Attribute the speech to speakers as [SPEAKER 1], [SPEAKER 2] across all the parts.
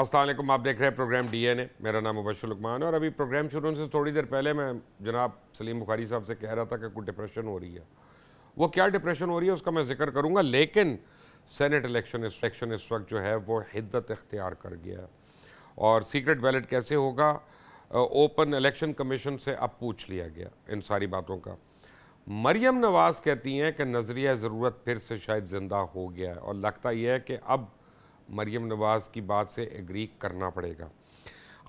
[SPEAKER 1] असलम आप देख रहे हैं प्रोग्राम डी एन ए मेरा नाम लकमान है और अभी प्रोग्राम शुरू होने से थोड़ी देर पहले मैं जनाब सलीम बुखारी साहब से कह रहा था कि कुछ डिप्रेशन हो रही है वो क्या डिप्रेशन हो रही है उसका मैं जिक्र करूँगा लेकिन सेनेट इलेक्शन इलेक्शन इस वक्त जो है वो हिद्दत इख्तियार कर गया और सीक्रेट बैलेट कैसे होगा ओपन इलेक्शन कमीशन से अब पूछ लिया गया इन सारी बातों का मरियम नवाज़ कहती हैं कि नज़रिया ज़रूरत फिर से शायद ज़िंदा हो गया है और लगता यह है कि अब मरीम नवाज़ की बात से एग्री करना पड़ेगा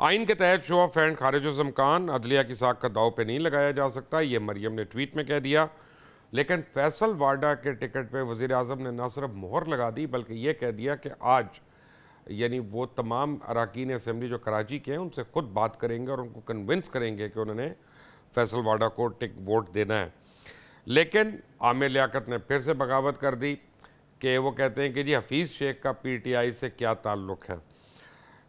[SPEAKER 1] आइन के तहत शो ऑफ हैंड खारिज खान अदलिया की साख का दाव पे नहीं लगाया जा सकता ये मरीम ने ट्वीट में कह दिया लेकिन फैसल वाडा के टिकट पर वज़ी अजम ने ना सिर्फ मोहर लगा दी बल्कि ये कह दिया कि आज यानी वो तमाम अरकान असम्बली जो कराची के हैं उनसे ख़ुद बात करेंगे और उनको कन्विंस करेंगे कि उन्होंने फैसल वाडा को टिक वोट देना है लेकिन आमिर लियाकत ने फिर से बगावत कर दी कि वो कहते हैं कि जी हफीज़ शेख का पीटीआई से क्या ताल्लुक़ है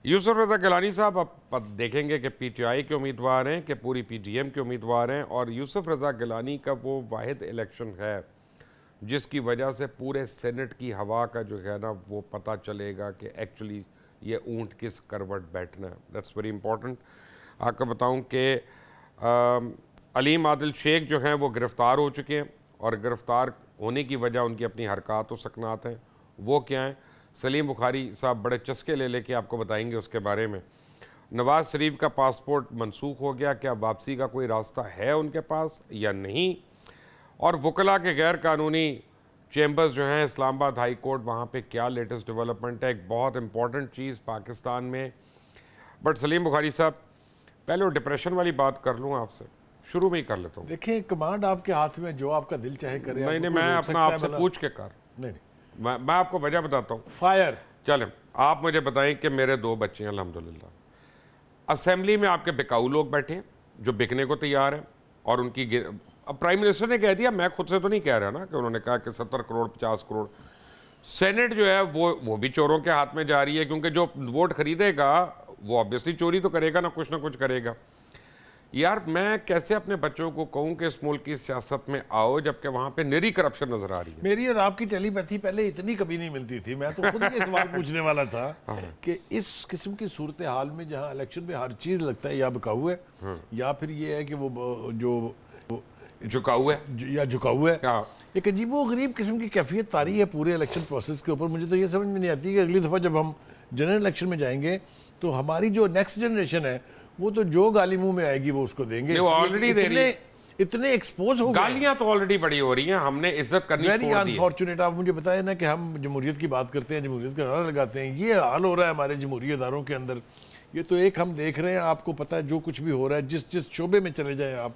[SPEAKER 1] यूसुफ रजा गलानी साहब आप देखेंगे कि पीटीआई के उम्मीदवार हैं कि पूरी पीटीएम के उम्मीदवार हैं और यूसुफ रजा गलानी का वो वाद इलेक्शन है जिसकी वजह से पूरे सेनेट की हवा का जो है ना वो पता चलेगा कि एक्चुअली ये ऊँट किस करवट बैठना है दैट्स वेरी इंपॉर्टेंट आपको बताऊँ कि अलीम आदिल शेख जो हैं वो गिरफ़्तार हो चुके हैं और गिरफ़्तार होने की वजह उनकी अपनी हरकत व सकनात हैं वो क्या हैं सलीम बुखारी साहब बड़े चस्के ले लेके आपको बताएंगे उसके बारे में नवाज़ शरीफ का पासपोर्ट मनसूख हो गया क्या वापसी का कोई रास्ता है उनके पास या नहीं और वकला के गैर कानूनी चैम्बर्स जो हैं इस्लामाबाद हाई कोर्ट वहाँ पे क्या लेटेस्ट डेवलपमेंट है एक बहुत इंपॉर्टेंट चीज़ पाकिस्तान में बट सलीम बुखारी साहब पहले वो डिप्रेशन वाली बात कर लूँ आपसे शुरू में ही कर लेता हूँ
[SPEAKER 2] देखिए कमांड आपके हाथ में जो आपका दिल चाहे करे नहीं नहीं मैं अपना आपसे मतलब पूछ
[SPEAKER 1] के कर नहीं मैं मैं आपको वजह बताता हूँ फायर चले आप मुझे बताएं कि मेरे दो बच्चे हैं अलहमदिल्ला असम्बली में आपके बिकाऊ लोग बैठे हैं जो बिकने को तैयार हैं और उनकी अब प्राइम मिनिस्टर ने कह दिया मैं खुद से तो नहीं कह रहा ना कि उन्होंने कहा कि सत्तर करोड़ पचास करोड़ सेनेट जो है वो वो भी चोरों के हाथ में जा रही है क्योंकि जो वोट खरीदेगा वो ऑब्वियसली चोरी तो करेगा ना कुछ ना कुछ करेगा यार मैं कैसे अपने बच्चों को कहूँ कि इस मुल्क की सियासत में आओ जबकि वहाँ पे निरी करप्शन
[SPEAKER 2] नजर आ रही है मेरी और आपकी टेलीपैथी पहले इतनी कभी नहीं मिलती थी मैं तो खुद ये सवाल पूछने वाला था हाँ। कि इस किस्म की सूरत हाल में जहां इलेक्शन में हर चीज लगता है या बिकाऊ है हाँ। या फिर ये है कि वो जो झुकाऊ है या झुकाऊ है हाँ। एक अजीबो गरीब किस्म की कैफियत तारी है पूरे इलेक्शन प्रोसेस के ऊपर मुझे तो ये समझ में नहीं आती कि अगली दफ़ा जब हम जनरल इलेक्शन में जाएंगे तो हमारी जो नेक्स्ट जनरेशन है वो तो जो गाली मुंह में आएगी वो उसको देंगे वो ऑलरेडी दे रहे इतने एक्सपोज हो गालियां
[SPEAKER 1] तो ऑलरेडी बड़ी हो रही हैं हमने इज्जत करनी वेरी
[SPEAKER 2] अनफॉर्चुनेट आप मुझे बताएं ना कि हम जमहूरियत की बात करते हैं जमहूरियत का नारा लगाते हैं ये हाल हो रहा है हमारे जमहूरी के अंदर ये तो एक हम देख रहे हैं आपको पता है जो कुछ भी हो रहा है जिस जिस शोबे में चले जाएँ आप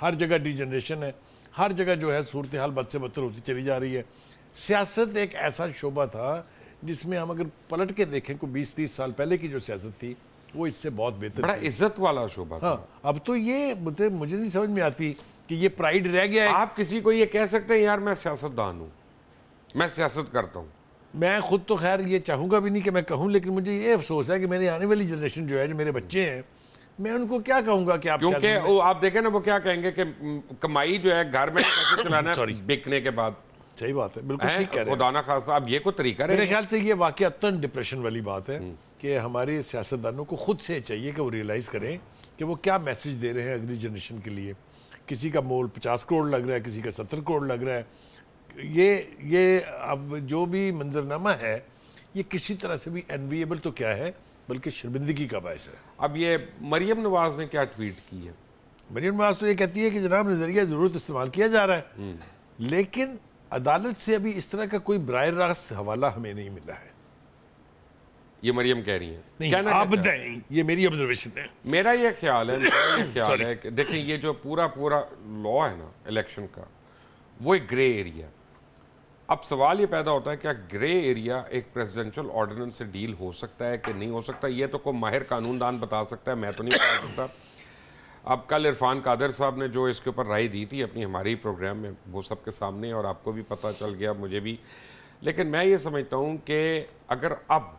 [SPEAKER 2] हर जगह जनरेशन है हर जगह जो है सूरत हाल बद से बदतर होती चली जा रही है सियासत एक ऐसा शोबा था जिसमें हम अगर पलट के देखें को बीस तीस साल पहले की जो सियासत थी वो इससे बहुत बेहतर बड़ा इज्जत वाला शोभा हाँ अब तो ये मुझे मुझे नहीं समझ में आती कि ये प्राइड रह गया है आप किसी को ये कह सकते हैं यार मैं
[SPEAKER 1] सियासतदान हूँ मैं सियासत करता हूँ
[SPEAKER 2] मैं खुद तो खैर ये चाहूँगा भी नहीं कि मैं कहूँ लेकिन मुझे ये अफसोस है कि मेरी आने वाली जनरेशन जो है जो मेरे बच्चे हैं मैं उनको क्या कहूंगा कि आप क्योंकि वो आप देखें ना वो क्या कहेंगे कि
[SPEAKER 1] कमाई जो है घर में कैसे चलाना है बिकने के बाद सही बात है
[SPEAKER 2] बिल्कुल ठीक कह रहे हैं
[SPEAKER 1] खुदा खासा आप ये को तरीका मेरे ख्याल
[SPEAKER 2] से ये वाकई अत्यंत डिप्रेशन वाली बात है हम्म। कि हमारे सियासतदानों को खुद से चाहिए कि वो रियलाइज़ करें कि वो क्या मैसेज दे रहे हैं अगली जनरेशन के लिए किसी का मोल पचास करोड़ लग रहा है किसी का सत्तर करोड़ लग रहा है ये ये अब जो भी मंजरनामा है ये किसी तरह से भी एनवीएबल तो क्या है बल्कि शर्मिंदगी का बायस है अब ये मरियम नवाज ने क्या ट्वीट की है मरियम नवाज तो ये कहती है कि जनाब नज़रिया ज़रूरत इस्तेमाल किया जा रहा है हम्म। लेकिन अदालत से अभी इस तरह का कोई बर रास्त हवाला हमें नहीं मिला है
[SPEAKER 1] ये मरियम कह रही है नहीं कहना आप बताएं
[SPEAKER 2] ये मेरी ऑब्जर्वेशन है
[SPEAKER 1] मेरा ये ख्याल है ये ख्याल है कि देखें ये जो पूरा पूरा लॉ है ना इलेक्शन का वो एक ग्रे एरिया अब सवाल ये पैदा होता है क्या ग्रे एरिया एक प्रेसिडेंशियल ऑर्डिनेंस से डील हो सकता है कि नहीं हो सकता ये तो कोई माहिर कानूनदान बता सकता है मैं तो नहीं बता सकता अब कल इरफान कादर साहब ने जो इसके ऊपर राय दी थी अपनी हमारे प्रोग्राम में वो सबके सामने और आपको भी पता चल गया मुझे भी लेकिन मैं ये समझता हूँ कि अगर अब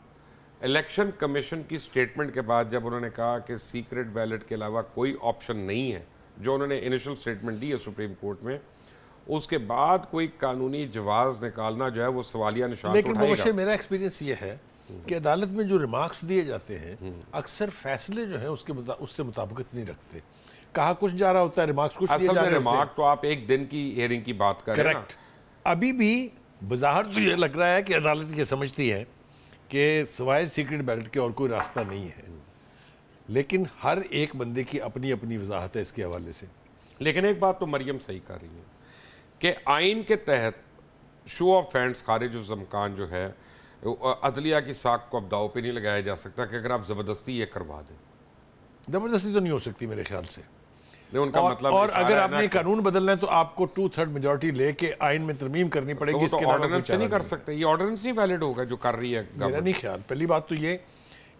[SPEAKER 1] इलेक्शन कमीशन की स्टेटमेंट के बाद जब उन्होंने कहा कि सीक्रेट बैलेट के अलावा कोई ऑप्शन नहीं है जो उन्होंने इनिशियल स्टेटमेंट दी है सुप्रीम कोर्ट में उसके बाद कोई कानूनी जवाब निकालना जो है वो सवालिया निशान तो लेकिन
[SPEAKER 2] मेरा एक्सपीरियंस ये है कि अदालत में जो रिमार्क्स दिए जाते हैं अक्सर फैसले जो है उसके मुता, उससे मुताबिक नहीं रखते कहा कुछ जा रहा होता है रिमार्क्स कुछ जा रहे रिमार्क तो आप एक दिन की हियरिंग की बात कर करेक्ट अभी भी बाजार तो ये लग रहा है कि अदालत ये समझती है कि सिवाय सीक्रेट बैलेट के और कोई रास्ता नहीं है लेकिन हर एक बंदे की अपनी अपनी वजाहत है इसके हवाले से लेकिन एक बात तो मरियम सही कर रही है कि आइन के तहत
[SPEAKER 1] शो ऑफ फैंड खारिज उमकान जो है अदलिया की साख को अब दाव पर नहीं लगाया जा सकता कि अगर आप ज़बरदस्ती ये करवा दें
[SPEAKER 2] ज़बरदस्ती तो नहीं हो सकती मेरे ख्याल से
[SPEAKER 1] उनका और, मतलब और अगर आपने
[SPEAKER 2] कानून बदलना है तो आपको टू थर्ड मेजोरिटी लेके आइन में तरमीम करनी तो पड़ेगी तो ऑर्डिनेंस नहीं कर सकते ये ऑर्डिनेंस नहीं वैलिड होगा जो कर रही है मेरा नहीं ख्याल पहली बात तो ये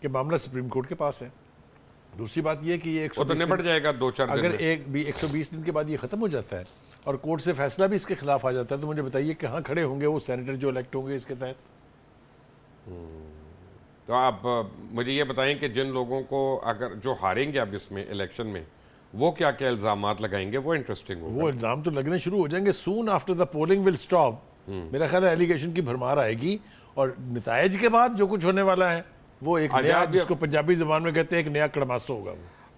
[SPEAKER 2] कि मामला सुप्रीम कोर्ट के पास है दूसरी बात यह कि ये तो निपट जाएगा दो चार अगर एक भी एक सौ बीस दिन के बाद ये ख़त्म हो जाता है और कोर्ट से फैसला भी इसके खिलाफ आ जाता है तो मुझे बताइए कहाँ खड़े होंगे वो सैनिटर जो इलेक्ट होंगे इसके तहत
[SPEAKER 1] हम्म। तो आप मुझे ये बताएं कि जिन लोगों को अगर जो हारेंगे आप इसमें इलेक्शन में वो
[SPEAKER 2] क्या क्या इल्ज़ाम लगाएंगे वो इंटरेस्टिंग होगा वो इल्ज़ाम तो लगने शुरू हो जाएंगे soon after the polling will stop मेरा ख्याल है एलिगेशन की भरमार आएगी और नतज के बाद जो कुछ होने वाला है वो एक नया जिसको पंजाबी जबान में कहते हैं एक नया कड़मासो होगा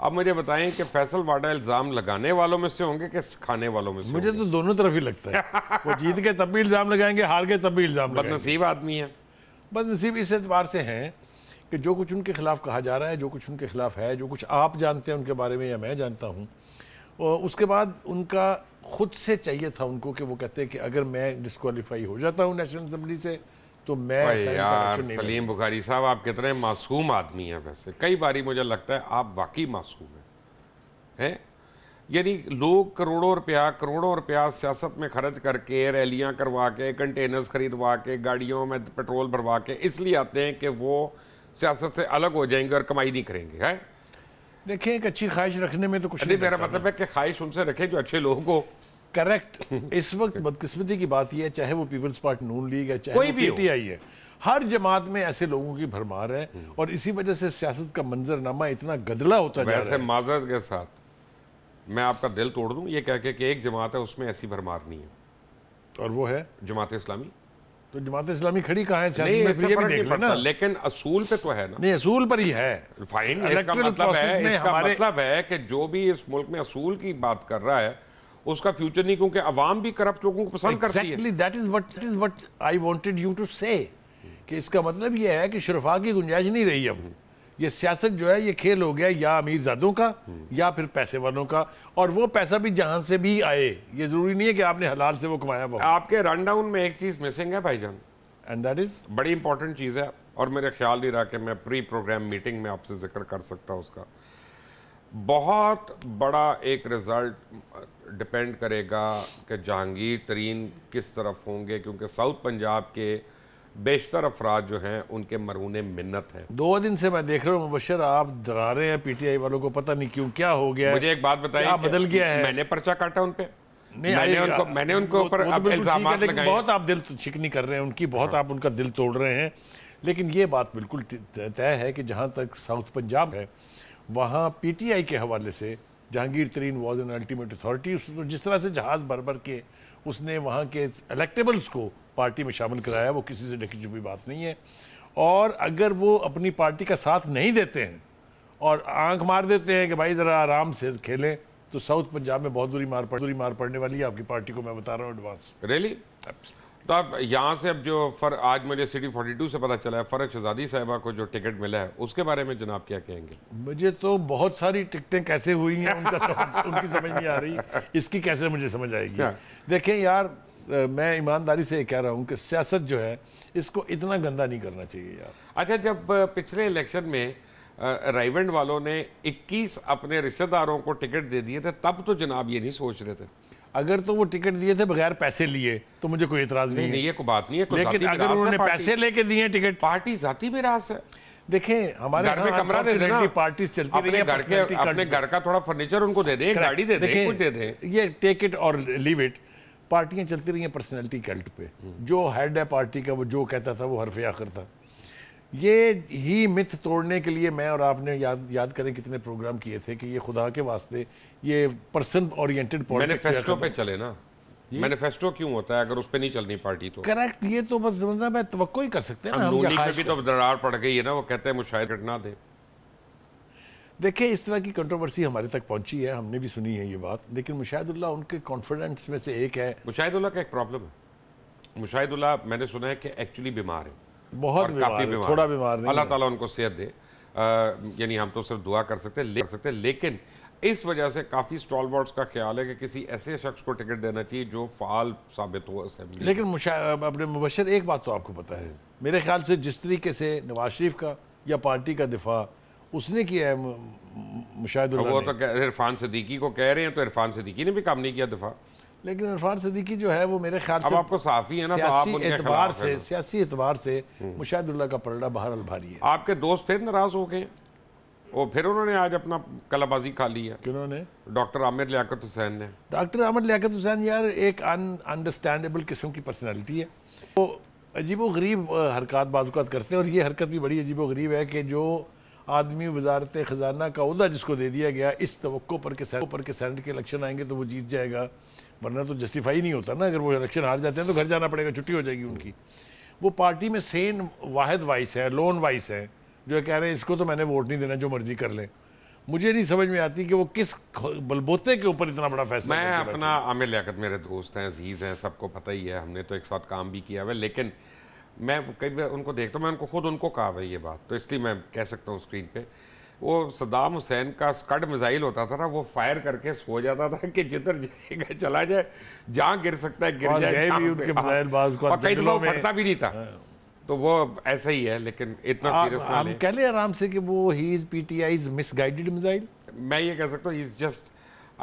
[SPEAKER 1] अब मुझे बताएं कि फैसल वाडा इल्ज़ाम लगाने वालों में से होंगे कि सिखाने वालों में से मुझे तो
[SPEAKER 2] दोनों तरफ ही लगता है वो जीत के तब भी इल्ज़ाम लगाएंगे हार के तब भी इल्ज़ाम बदनसीब आदमी है बदनसीब इस एतबार से हैं कि जो कुछ उनके खिलाफ कहा जा रहा है जो कुछ उनके खिलाफ है जो कुछ आप जानते हैं उनके बारे में या मैं जानता हूँ उसके बाद उनका खुद से चाहिए था उनको कि वो कहते हैं कि अगर मैं डिस्कवालीफाई हो जाता हूँ नेशनल असम्बली से तो मैं यार सलीम
[SPEAKER 1] बुखारी साहब आप कितने मासूम आदमी हैं वैसे कई बार मुझे लगता है आप वाकई मासूम हैं है? यानी लोग करोड़ों रुपया करोड़ों रुपया सियासत में खर्च करके रैलियां करवा के कंटेनर्स खरीदवा के गाड़ियों में पेट्रोल भरवा के इसलिए आते हैं कि वो सियासत से अलग हो जाएंगे और कमाई नहीं करेंगे है
[SPEAKER 2] देखिए एक अच्छी ख्वाहिश रखने में तो कुछ नहीं मेरा मतलब है कि ख्वाहिश उनसे रखें जो अच्छे लोगों को करेक्ट इस वक्त बदकिस्मती की बात यह है चाहे वो पीपल्स पार्टी नून लीग है चाहे कोई भी आई है हर जमात में ऐसे लोगों की भरमार है और इसी वजह से सियासत का मंजरनामा इतना गदला होता जा रहा है
[SPEAKER 1] माजरत के साथ मैं आपका दिल तोड़ दूं ये कह के कि एक जमात है उसमें ऐसी भरमार नहीं है और वो है जमात इस्लामी
[SPEAKER 2] तो जमात इस्लामी खड़ी कहा है नहीं, में तो भी देख ना।
[SPEAKER 1] लेकिन असूल पे तो है ना नहीं
[SPEAKER 2] असूल पर ही है फाइन इसका मतलब है इसका
[SPEAKER 1] मतलब है कि जो भी इस मुल्क में असूल की बात कर रहा है उसका फ्यूचर नहीं क्योंकि अवाम भी करप्ट लोगों को पसंद exactly,
[SPEAKER 2] करती है कि इसका मतलब यह है कि शरफा की गुंजाइश नहीं रही अब ये सियासत जो है ये खेल हो गया या अमीर जादों का या फिर पैसे वालों का और वो पैसा भी जहां से भी आए ये जरूरी नहीं है कि आपने हलाल से वो कमाया हुआ आपके रन
[SPEAKER 1] डाउन में एक चीज मिसिंग है भाईजान एंड दैट इज बड़ी इंपॉर्टेंट चीज़ है और मेरा ख्याल नहीं रहा कि मैं प्री प्रोग्राम मीटिंग में आपसे जिक्र कर सकता हूँ उसका बहुत बड़ा एक रिज़ल्ट डिपेंड करेगा कि जहांगीर तरीन किस तरफ होंगे क्योंकि साउथ पंजाब के बेशतर अफराद जो हैं उनके मरून मिन्नत हैं
[SPEAKER 2] दो दिन से मैं देख रहा हूँ मुबशर आप डरा रहे हैं पीटीआई वालों को पता नहीं क्यों क्या हो गया मुझे एक बात बताइए बदल गया है मैंने पर्चा काटा उन पर
[SPEAKER 1] मैंने उनको ऊपर तो बहुत
[SPEAKER 2] आप दिल तो चिकनी कर रहे हैं उनकी बहुत आप उनका दिल तोड़ रहे हैं लेकिन ये बात बिल्कुल तय है कि जहाँ तक साउथ पंजाब है वहाँ पीटीआई के हवाले से जहांगीर तरीन वॉज एन अल्टीमेट अथॉरिटी उस तो जिस तरह से जहाज़ भर भर के उसने वहाँ के इलेक्टेबल्स को पार्टी में शामिल कराया वो किसी से ढकी छुपी बात नहीं है और अगर वो अपनी पार्टी का साथ नहीं देते हैं और आंख मार देते हैं कि भाई ज़रा आराम से खेलें तो साउथ पंजाब में बहुत बुरी मार पड़ दूरी मार पड़ने वाली है आपकी पार्टी को मैं बता रहा हूँ एडवांस रैली really?
[SPEAKER 1] तो आप यहाँ से अब जो फर आज मुझे सिटी 42 से पता चला है फ़रज शहजादी साहिबा को जो टिकट मिला है उसके बारे में जनाब क्या कहेंगे
[SPEAKER 2] मुझे तो बहुत सारी टिकटें कैसे हुई हैं उनका समझ, उनकी समझ नहीं आ रही इसकी कैसे मुझे समझ आएगी हाँ। देखें यार मैं ईमानदारी से ये कह रहा हूँ कि सियासत जो है इसको इतना गंदा नहीं करना चाहिए यार अच्छा जब
[SPEAKER 1] पिछले इलेक्शन में राइवेंड वालों ने इक्कीस अपने रिश्तेदारों को टिकट दे
[SPEAKER 2] दिए थे तब तो जनाब ये नहीं सोच रहे थे अगर तो वो टिकट दिए थे बगैर पैसे लिए तो मुझे कोई इतराज नहीं, नहीं, नहीं ये कोई बात नहीं है लेकिन अगर उन्होंने पैसे लेके दिए टिकट पार्टी जाती मिरास है देखें हमारे घर में हाँ, कमरा दे देना पार्टी चलती अपने घर के अपने
[SPEAKER 1] घर का थोड़ा फर्नीचर उनको दे दें गाड़ी दे दें कुछ दे दें
[SPEAKER 2] ये टेक इट और लीव इट पार्टियां चलती रही हैं पर्सनैलिटी कल्ट पे जो हेड है पार्टी का वो जो कहता था वो हरफे आखिर था ये ही मिथ तोड़ने के लिए मैं और आपने याद याद करें कितने प्रोग्राम किए थे कि ये खुदा के वास्ते ये पर्सन ओरिएंटेड मैनिफेस्टो पे
[SPEAKER 1] चले ना मैनिफेस्टो क्यों होता है अगर उस पर नहीं चलनी पार्टी तो
[SPEAKER 2] करेक्ट ये तो बस समझना मैं तो ही कर सकते हैं ना हम भी तो
[SPEAKER 1] दरार पड़ गई है ना वो कहते हैं मुशायद ना दे
[SPEAKER 2] देखिए इस तरह की कंट्रोवर्सी हमारे तक पहुंची है हमने भी सुनी है ये बात लेकिन मुशाहिदुल्ला उनके कॉन्फिडेंस में से एक है मुशाहिदुल्ला का एक प्रॉब्लम है
[SPEAKER 1] मुशाहिदुल्ला मैंने सुना है कि एक्चुअली बीमार है
[SPEAKER 2] बहुत काफ़ी बीमार थोड़ा बीमार अल्लाह ताला
[SPEAKER 1] उनको सेहत दे यानी हम तो सिर्फ दुआ कर सकते हैं ले कर सकते हैं लेकिन इस वजह से काफ़ी स्टॉल का ख्याल है कि किसी ऐसे शख्स को टिकट देना चाहिए जो फाल साबित हो असेंबली
[SPEAKER 2] लेकिन अपने मुबशर एक बात तो आपको पता है मेरे ख्याल से जिस तरीके से नवाज शरीफ का या पार्टी का दिफा उसने किया है मुशाह वो तो
[SPEAKER 1] इरफान सदीकी को कह रहे हैं तो इरफान सदीकी ने भी काम नहीं किया दिफा
[SPEAKER 2] लेकिन इरफान सदीकी जो है वो मेरे ख्याल से आपको साफ़ी है ना तो आप एतबार से सियासी एतबार से हम्म। मुशाहदुल्ला का पलड़ा बहरल भारी है
[SPEAKER 1] आपके दोस्त थे नाराज हो गए और फिर उन्होंने आज अपना कलाबाजी खा ली है किन्होंने डॉक्टर आमिर लियाकत हुसैन
[SPEAKER 2] ने डॉक्टर आमिर लियाकत हुसैन यार एक अनअंडरस्टैंडेबल किस्म की पर्सनैलिटी है वो अजीब व गरीब हरकत बाजुकात करते हैं और ये हरकत भी बड़ी अजीब व गरीब है कि जो आदमी वजारत ख़जाना का उहदा जिसको दे दिया गया इस तो पर के पर सैनट के इलेक्शन आएंगे तो वो जीत जाएगा वरना तो जस्टिफाई नहीं होता ना अगर वो इलेक्शन हार जाते हैं तो घर जाना पड़ेगा छुट्टी हो जाएगी उनकी वो पार्टी में सेन वाहिद वाइस है लोन वाइस है जो कह रहे हैं इसको तो मैंने वोट नहीं देना जो मर्जी कर ले मुझे नहीं समझ में आती कि वो किस बलबोते के ऊपर इतना बड़ा फैसला मैं अपना
[SPEAKER 1] आमिर लियाकत मेरे दोस्त हैं अजीज़ हैं सबको पता ही है हमने तो एक साथ काम भी किया हुआ है लेकिन मैं कई बार उनको देखता हूँ मैं उनको खुद उनको कहा हुआ ये बात तो इसलिए मैं कह सकता हूँ स्क्रीन पर वो सदाम हुसैन का स्कड मिसाइल होता था ना वो फायर करके सो जाता था कि जिधर जाएगा चला जाए जहाँ गिर सकता है गिर जाए हाँ। और कई दफा फटता भी नहीं था हाँ। तो वो ऐसा ही है लेकिन इतना सीरियस ना हम कह
[SPEAKER 2] ले आराम से कि वो he is P T I is misguided missile मैं ये कह सकता हूँ is just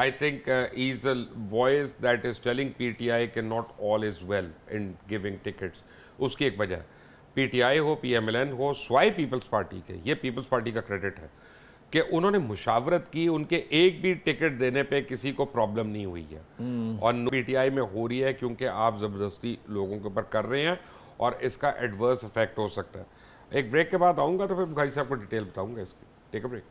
[SPEAKER 1] I think is a voice that is telling P T I के not all is well in giving tickets उसकी एक वजह है पीटीआई हो पीएमएलएन हो स्वाई पीपल्स पार्टी के ये पीपल्स पार्टी का क्रेडिट है कि उन्होंने मुशावरत की उनके एक भी टिकट देने पे किसी को प्रॉब्लम नहीं हुई है हम्म। और पीटीआई में हो रही है क्योंकि आप ज़बरदस्ती लोगों के ऊपर कर रहे हैं और इसका एडवर्स इफेक्ट हो सकता है एक ब्रेक के बाद आऊँगा तो फिर भाई साहब को डिटेल बताऊँगा इसकी take a break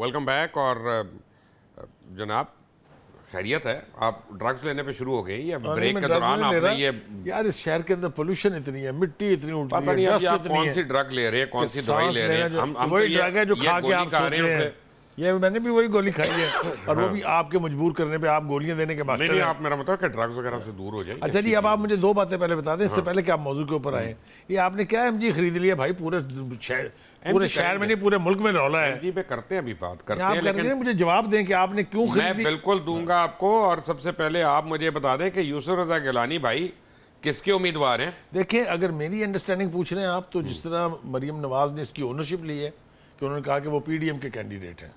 [SPEAKER 1] welcome back और जनाब खैरियत है आप ड्रग्स लेने पे शुरू हो गए या ब्रेक के दौरान आपने ये
[SPEAKER 2] यार इस शहर के अंदर पोल्यूशन इतनी है मिट्टी इतनी उठ रही है कौन सी ड्रग ले रहे हैं कौन सी दवाई ले रहे हैं हम वही ड्रग तो है जो खा के आप सो रहे हैं ये मैंने भी वही गोली खाई है और वो हाँ। भी आपके मजबूर करने पे आप गोलियां देने के बाद नहीं आप
[SPEAKER 1] मेरा मतलब कि ड्रग्स वगैरह से दूर हो जाए अच्छा जी अब आप
[SPEAKER 2] मुझे दो बातें पहले बता दें इससे हाँ। पहले कि आप मौजूद के ऊपर आए ये आपने क्या एम खरीद लिया भाई पूरे पूरे शहर में नहीं पूरे मुल्क में रौला है जी पे करते हैं अभी बात करते आप हैं लेकिन हैं, मुझे जवाब दें कि आपने क्यों मैं
[SPEAKER 1] बिल्कुल दूंगा हाँ। आपको और सबसे पहले आप मुझे बता दें कि यूसुफ रजा गिलानी भाई किसके उम्मीदवार हैं
[SPEAKER 2] देखिए अगर मेरी अंडरस्टैंडिंग पूछ रहे हैं आप तो जिस तरह मरियम नवाज ने इसकी ओनरशिप ली है कि उन्होंने कहा कि वो पीडीएम के कैंडिडेट हैं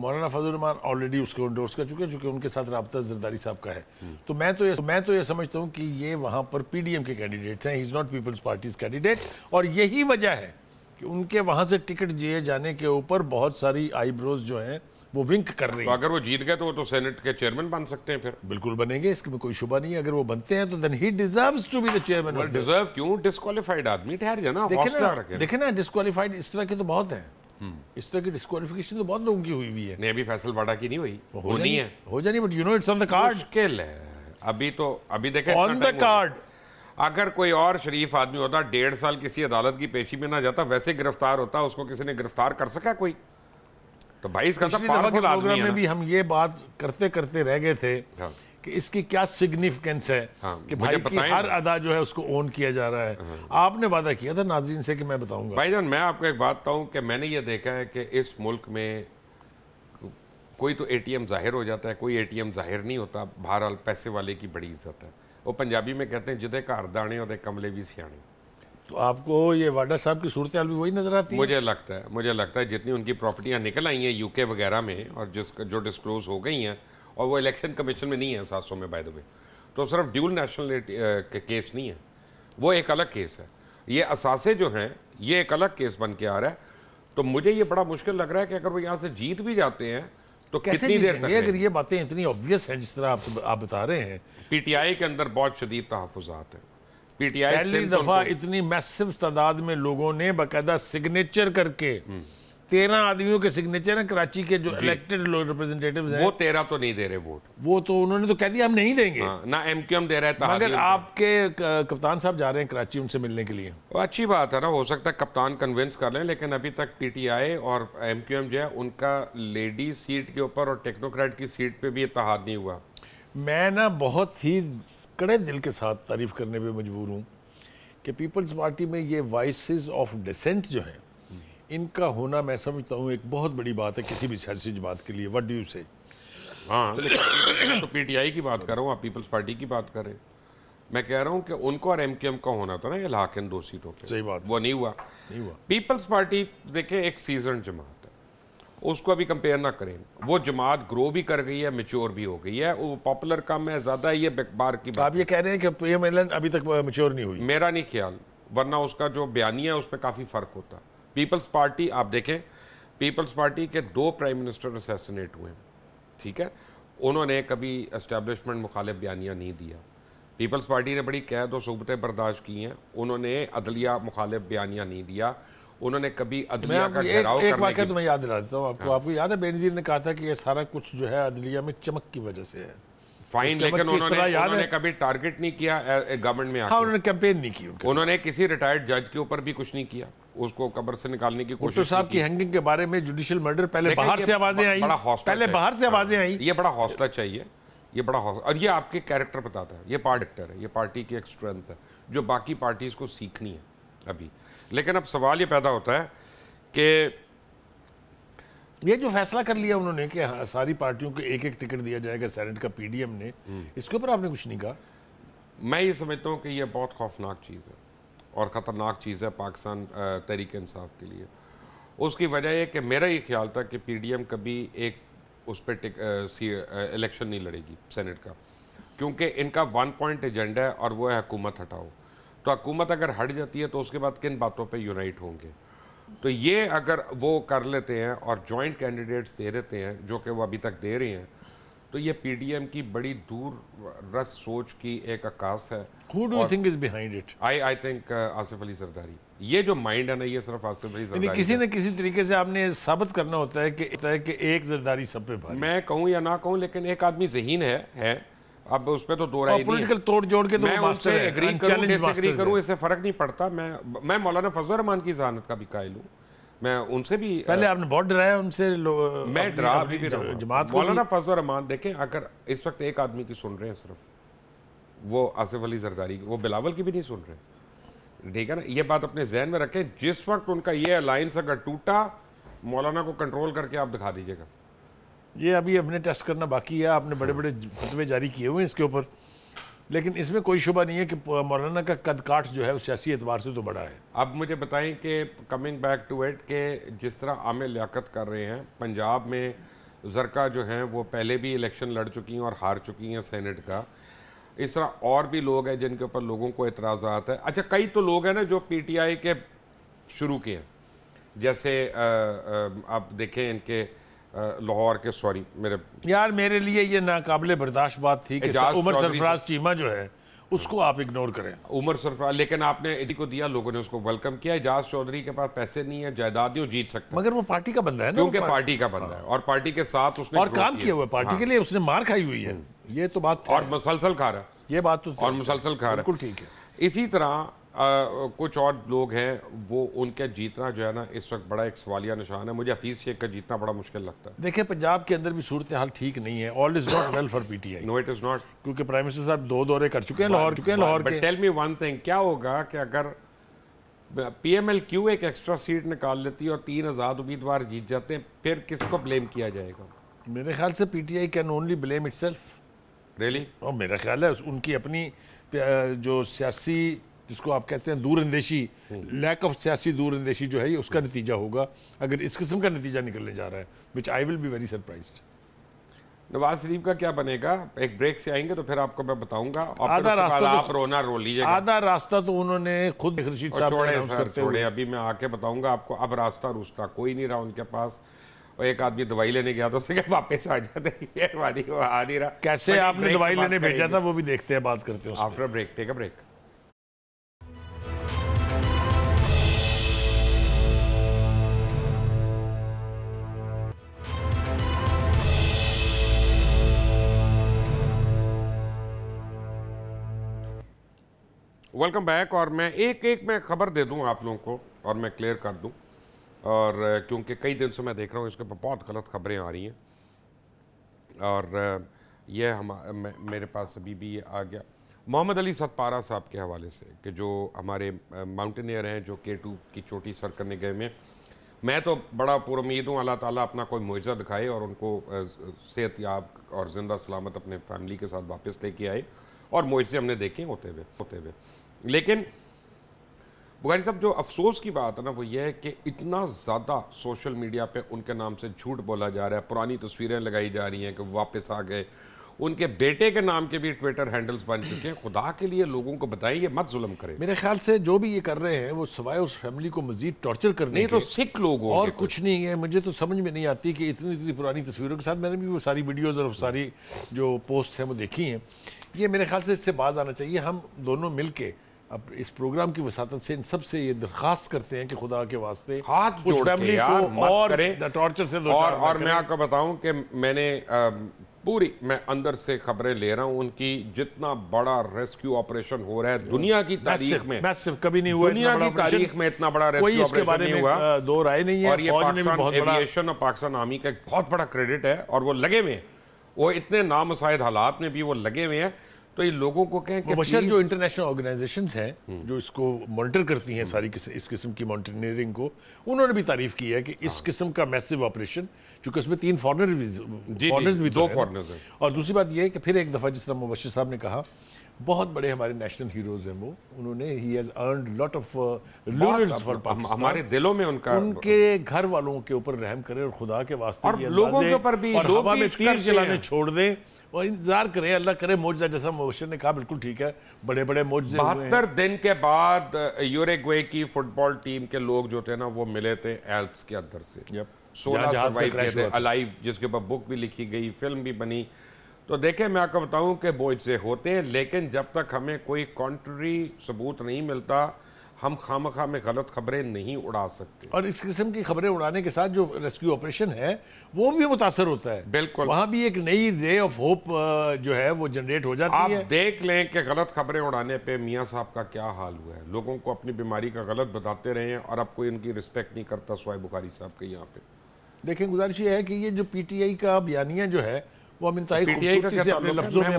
[SPEAKER 2] मौलाना फजल रमान ऑलरेडी उसको इंडोर्स कर चुके हैं चूँकि उनके साथ रबता जरदारी साहब का है तो मैं तो ये मैं तो ये समझता हूँ कि ये वहाँ पर पीडीएम के कैंडिडेट हैं is not People's Party's candidate और यही वजह है कि उनके वहाँ से टिकट दिए जाने के ऊपर बहुत सारी आईब्रोज जो हैं वो विंक कर रही तो अगर वो जीत गए तो वो तो सेनेट के चेयरमैन बन सकते हैं फिर बिल्कुल बनेंगे में कोई शुभा नहीं है अगर वो बनते हैं तो then he deserves to be the chairman deserve क्यों डिस्क्वालीफाइड आदमी ठहर जाना देखे ना डिस्क्वालीफाइड इस तरह के तो बहुत हैं
[SPEAKER 1] इस तरह की डिस्कालीफिकेशन तो बहुत लोगों की हुई भी है नहीं अभी फैसल वाडा की नहीं हुई तो हो नहीं है
[SPEAKER 2] हो जानी but you know it's on the card
[SPEAKER 1] मुश्किल है अभी तो अभी देखें ऑन द कार्ड अगर कोई और शरीफ आदमी होता डेढ़ साल किसी अदालत की पेशी में ना जाता वैसे गिरफ्तार होता उसको किसी ने गिरफ्तार कर सका कोई तो भाई इसका तो प्रोग्राम में भी
[SPEAKER 2] हम ये बात करते करते रह गए थे हाँ। कि इसकी क्या सिग्निफिकेंस है
[SPEAKER 1] हाँ, कि भाई की हर
[SPEAKER 2] अदा जो है उसको ओन किया जा रहा है हाँ, आपने वादा किया था नाजीन से कि मैं बताऊंगा
[SPEAKER 1] जान मैं आपको एक बात बताऊं कि मैंने ये देखा है कि इस मुल्क में कोई तो एटीएम जाहिर हो जाता है कोई एटीएम जाहिर नहीं होता बाहर पैसे वाले की बड़ी इज्जत है वो पंजाबी में कहते हैं जिदे घर दाने और कमले भी सियाने
[SPEAKER 2] तो आपको ये वाडा साहब की सूरत भी वही नज़र आती है मुझे
[SPEAKER 1] लगता है मुझे लगता है जितनी उनकी प्रॉपर्टियाँ निकल आई हैं यूके वगैरह में और जिस जो डिस्क्लोज हो गई हैं और वो इलेक्शन कमीशन में नहीं है सात सौ में बाय द वे तो सिर्फ ड्यूल नेशनलिटी के केस नहीं है वो एक अलग केस है ये असासे जो हैं ये एक अलग केस बन के आ रहा है तो मुझे ये बड़ा मुश्किल लग रहा है कि अगर वो यहाँ से जीत भी जाते हैं तो कैसे कितनी देर तक अगर ये बातें इतनी ऑब्वियस हैं जिस तरह आप आप बता रहे हैं पीटीआई के अंदर बहुत शदीद तहफात
[SPEAKER 2] हैं पीटीआई पहली दफ़ा इतनी मैसिव तादाद में लोगों ने बाकायदा सिग्नेचर करके हम्म। तेरह आदमियों के सिग्नेचर हैं कराची के जो इलेक्टेड रिप्रेजेंटेटिव है वो तेरह
[SPEAKER 1] तो नहीं दे रहे वोट वो
[SPEAKER 2] तो उन्होंने तो कह दिया हम नहीं देंगे हाँ,
[SPEAKER 1] ना एम क्यू एम दे रहे मगर
[SPEAKER 2] आपके कप्तान साहब जा रहे हैं कराची उनसे मिलने के लिए
[SPEAKER 1] अच्छी बात है ना हो सकता है कप्तान कन्विंस कर लें लेकिन अभी तक पी टी आई और एम क्यू एम जो है उनका लेडी सीट के ऊपर और टेक्नोक्रेट की सीट पर भी इतहाद नहीं हुआ
[SPEAKER 2] मैं ना बहुत ही कड़े दिल के साथ तारीफ करने पर मजबूर हूँ कि पीपल्स पार्टी में ये वॉइस ऑफ डिसेंट जो हैं इनका होना मैं समझता हूँ एक बहुत बड़ी बात है किसी भी सियासी जमात के लिए वट डू से हाँ तो आई की बात कर रहा हूँ आप पीपल्स पार्टी की बात करें मैं कह
[SPEAKER 1] रहा हूँ कि उनको और एम एम का होना था ना ये इन दो सीटों पर सही बात वो नहीं हुआ नहीं हुआ पीपल्स पार्टी देखें एक सीजन जमात है उसको अभी कंपेयर ना करें वो जमात ग्रो भी कर गई है मेच्योर भी हो गई है वो पॉपुलर कम है ज़्यादा ये बार की बात आप ये कह रहे हैं कि ये मेलन अभी तक मेच्योर नहीं हुई मेरा नहीं ख्याल वरना उसका जो बयानी है उस पर काफ़ी फ़र्क होता पीपल्स पार्टी आप देखें पीपल्स पार्टी के दो प्राइम मिनिस्टर असैसिनेट हुए ठीक है उन्होंने कभी इस्टेब्लिशमेंट मुखालिफ बयानियाँ नहीं दिया पीपल्स पार्टी ने बड़ी कैद और सूबतें बर्दाश्त की हैं उन्होंने अदलिया मुखालिफ बयानिया नहीं दिया उन्होंने कभी अदलिया का घेराव एक, एक वाक्य तो मैं याद दिलाता हूँ आपको हाँ। आपको
[SPEAKER 2] याद है बेनजीर ने कहा था कि ये सारा कुछ जो है अदलिया में चमक की वजह से है फाइन लेकिन उन्होंने उन्होंने
[SPEAKER 1] कभी टारगेट नहीं किया गवर्नमेंट में हाँ उन्होंने कैंपेन नहीं की उन्होंने किसी रिटायर्ड जज के ऊपर भी कुछ नहीं किया उसको कब्र से निकालने की कोशिश साहब की
[SPEAKER 2] हैंगिंग के बारे में जुडिशियल मर्डर पहले बाहर से आवाजें आई पहले बाहर से आवाजें
[SPEAKER 1] आई ये बड़ा हौसला चाहिए ये बड़ा हौसला और ये आपके कैरेक्टर बताता है ये पार्ट एक्टर है ये पार्टी की एक स्ट्रेंथ है जो बाकी पार्टीज को सीखनी है अभी लेकिन अब सवाल ये पैदा होता है
[SPEAKER 2] कि ये जो फैसला कर लिया उन्होंने कि हाँ, सारी पार्टियों को एक एक टिकट दिया जाएगा सैनेट का पीडीएम ने हम्म। इसके ऊपर आपने कुछ नहीं कहा मैं ये समझता
[SPEAKER 1] हूँ कि यह बहुत खौफनाक चीज़ है और ख़तरनाक चीज़ है पाकिस्तान तहरीक इंसाफ के लिए उसकी वजह यह कि मेरा ये ख्याल था कि एम कभी एक उस पर इलेक्शन नहीं लड़ेगी सेनेट का क्योंकि इनका वन पॉइंट एजेंडा है और वो है हकूमत हटाओ तो हुकूमत अगर हट जाती है तो उसके बाद किन बातों पे यूनाइट होंगे तो ये अगर वो कर लेते हैं और जॉइंट कैंडिडेट्स दे देते हैं जो कि वो अभी तक दे रहे हैं तो ये पीडीएम की बड़ी दूर रस सोच की एक अक्कास है Who do you think is behind it? I I think uh, Asif Ali सरदारी ये जो माइंड है ना ये सिर्फ आसिफ अली सरदारी किसी
[SPEAKER 2] ना किसी तरीके से आपने साबित करना होता है कि होता है कि एक जरदारी सब पे भारी मैं कहूँ या ना कहूँ लेकिन एक आदमी जहीन है है अब उस पर तो दो राय नहीं तोड़ जोड़ के तो मैं उससे एग्री करूँ डिसएग्री करूँ
[SPEAKER 1] इससे फर्क नहीं पड़ता मैं मैं मौलाना फजल रहमान की जहानत का भी कायल हूँ मैं उनसे भी पहले आपने
[SPEAKER 2] बहुत डराया उनसे मैं डरा भी जमात मौलाना
[SPEAKER 1] फजल रहमान देखें अगर इस वक्त एक आदमी की सुन रहे हैं सिर्फ वो आसिफ अली जरदारी की वो बिलावल की भी नहीं सुन रहे ठीक है ना ये बात अपने जहन में रखें जिस वक्त उनका ये अलायंस अगर टूटा मौलाना को कंट्रोल करके आप दिखा दीजिएगा
[SPEAKER 2] ये अभी हमने टेस्ट करना बाकी है आपने बड़े बड़े फतवे जारी किए हुए हैं इसके ऊपर लेकिन इसमें कोई शुबा नहीं है कि मौलाना का कद काठ जो है वो सियासी एतबार से तो बड़ा है अब मुझे बताएं कि कमिंग बैक टू
[SPEAKER 1] एट के जिस तरह आमिर लियाकत कर रहे हैं पंजाब में जरका जो हैं वो पहले भी इलेक्शन लड़ चुकी हैं और हार चुकी हैं सेनेट का इस तरह और भी लोग हैं जिनके ऊपर लोगों को एतराज़ात है अच्छा कई तो लोग हैं ना जो पी टी आई के शुरू के हैं जैसे आप देखें इनके लाहौर के सॉरी मेरे
[SPEAKER 2] यार मेरे लिए ये नाकबिल बर्दाश्त बात थी कि उमर सरफराज चीमा जो है उसको आप इग्नोर करें
[SPEAKER 1] उमर सरफराज लेकिन आपने इडी को दिया लोगों ने उसको वेलकम किया एजाज चौधरी के पास पैसे नहीं है जायदाद नहीं जीत सकते मगर वो पार्टी का बंदा है ना क्योंकि पार्टी का बंदा है हाँ। और पार्टी के साथ उसने और काम किया हुआ पार्टी हाँ। के
[SPEAKER 2] लिए उसने मार खाई हुई है हम्म। ये तो बात और
[SPEAKER 1] मुसलसल खा रहा है ये बात तो और मुसलसल खा रहा है बिल्कुल ठीक है इसी तरह कुछ और लोग हैं वो उनके जीतना जो है ना इस वक्त बड़ा एक सवालिया निशान है मुझे हफीज़ शेख का जीतना बड़ा मुश्किल लगता है
[SPEAKER 2] देखिए पंजाब के अंदर भी सूरत हाल ठीक नहीं है all is not well for I know it is not क्योंकि प्राइम मिनिस्टर साहब दो दौरे कर चुके हैं लाहौर चुके हैं Lahore tell
[SPEAKER 1] me one thing क्या होगा कि अगर पी एम एल क्यू एक एक्स्ट्रा सीट निकाल
[SPEAKER 2] लेती है और तीन आज़ाद उम्मीदवार जीत जाते हैं फिर किसको ब्लेम किया जाएगा मेरे ख्याल से P T I can only blame itself really और मेरा ख्याल है उनकी अपनी जो सियासी जिसको आप कहते हैं दूरअंदेशी लैक ऑफ सियासी दूरंदेशी जो है ये उसका नतीजा होगा अगर इस किस्म का नतीजा निकलने जा रहा है which I will be very surprise
[SPEAKER 1] Nawaz Sharif का क्या बनेगा एक ब्रेक से आएंगे तो फिर आपको मैं बताऊंगा आधा रास्ता तो, आप
[SPEAKER 2] रोना रो लीजिएगा आधा रास्ता तो उन्होंने खुद रशीद साहब करते छोड़े
[SPEAKER 1] अभी मैं आके बताऊंगा आपको अब रास्ता रूस्ता कोई नहीं रहा उनके पास और एक आदमी दवाई लेने गया तो उसे क्या वापस आ जाते आ नहीं रहा कैसे आपने दवाई लेने भेजा था
[SPEAKER 2] वो भी देखते हैं बात करते हैं after break take a break
[SPEAKER 1] welcome back और मैं एक एक मैं खबर दे दूं आप लोगों को और मैं क्लियर कर दूं और क्योंकि कई दिन से मैं देख रहा हूं इसके ऊपर बहुत गलत खबरें आ रही हैं और यह हम मेरे पास अभी भी ये आ गया मोहम्मद अली सतपारा साहब के हवाले से कि जो हमारे माउंटेनियर हैं जो के टू की चोटी सर करने गए में मैं तो बड़ा पुरुद हूँ अल्लाह ताली अपना कोई मुआवजा दिखाए और उनको सेहत याब और ज़िंदा सलामत अपने फैमिली के साथ वापस लेके आए और मुआवजे हमने देखे होते हुए होते हुए लेकिन बुखारी साहब जो अफसोस की बात है ना वो ये है कि इतना ज़्यादा सोशल मीडिया पे उनके नाम से झूठ बोला जा रहा है पुरानी तस्वीरें लगाई जा रही हैं कि वापस आ गए उनके बेटे के नाम के भी ट्विटर हैंडल्स बन चुके हैं खुदा के लिए लोगों को बताइए मत जुलम करें
[SPEAKER 2] मेरे ख्याल से जो भी ये कर रहे हैं वो सवाए उस फैमिली को मजीद टॉर्चर करने नहीं तो सिख लोग और कुछ नहीं है मुझे तो समझ में नहीं आती कि इतनी इतनी पुरानी तस्वीरों के साथ मैंने भी वो सारी वीडियोज़ और सारी जो पोस्ट हैं वो देखी हैं ये मेरे ख्याल से इससे बाज आना चाहिए हम दोनों मिल अब इस प्रोग्राम की वसात से इन सब से ये दरखास्त करते हैं कि खुदा के वास्ते हाथ उस फैमिली को और टॉर्चर से और, और मैं आपको
[SPEAKER 1] बताऊं कि मैंने पूरी मैं अंदर से खबरें ले रहा हूं उनकी जितना बड़ा रेस्क्यू ऑपरेशन हो रहा है दुनिया की तारीख में
[SPEAKER 2] मैसिव कभी नहीं हुआ दुनिया की तारीख में इतना बड़ा रेस्क्यू ऑपरेशन नहीं हुआ
[SPEAKER 1] दो राय नहीं है और ये पाकिस्तान एविएशन और पाकिस्तान आर्मी का एक बहुत बड़ा क्रेडिट है और वो लगे हुए हैं वो इतने नामसाइद हालात में भी वो लगे हुए हैं तो ये लोगों को कहें कि बशर जो
[SPEAKER 2] इंटरनेशनल ऑर्गेनाइजेशन हैं जो इसको मॉनिटर करती हैं सारी किस, इस किस्म की माउंटेनियरिंग को उन्होंने भी तारीफ की है कि इस हाँ। किस्म का मैसिव ऑपरेशन चूंकि उसमें तीन फॉरनर भी फॉरनर्स भी दो फॉरनर्स तो और दूसरी बात यह है कि फिर एक दफ़ा जिस तरह मुबशर साहब ने कहा बहुत बड़े हमारे नेशनल हीरोज हैं वो उन्होंने he has earned lot of हमारे दिलों में उनका उनके घर वालों के ऊपर रहम करें और खुदा के वास्ते और लोगों के ऊपर भी और लोग हवा में तीर चलाने छोड़ दें और इंतजार करें अल्लाह करे मोजा जैसा मोशन ने कहा बिल्कुल ठीक है बड़े बड़े मोजे बहत्तर
[SPEAKER 1] दिन के बाद यूरेगवे uh, की फुटबॉल टीम के लोग जो थे ना वो मिले थे एल्प्स के अंदर से सोलह सर्वाइव थे अलाइव जिसके ऊपर बुक भी लिखी गई फिल्म भी बनी तो देखें मैं आपको बताऊं कि वो से होते हैं लेकिन जब तक हमें कोई कॉन्ट्री
[SPEAKER 2] सबूत नहीं मिलता हम खाम खा में गलत खबरें नहीं उड़ा सकते और इस किस्म की खबरें उड़ाने के साथ जो रेस्क्यू ऑपरेशन है वो भी मुतासर होता है बिल्कुल वहाँ भी एक नई रे ऑफ होप जो है वो जनरेट हो जाती आप है आप देख लें कि गलत खबरें उड़ाने पे मियाँ
[SPEAKER 1] साहब का क्या हाल हुआ है लोगों को अपनी बीमारी का गलत बताते रहे हैं और अब कोई उनकी रिस्पेक्ट नहीं करता सोए बुखारी साहब के यहाँ पे
[SPEAKER 2] देखें गुजारिश ये है कि ये जो पी का बयानिया जो है वो हम इंतहाई अपने लफ्जों में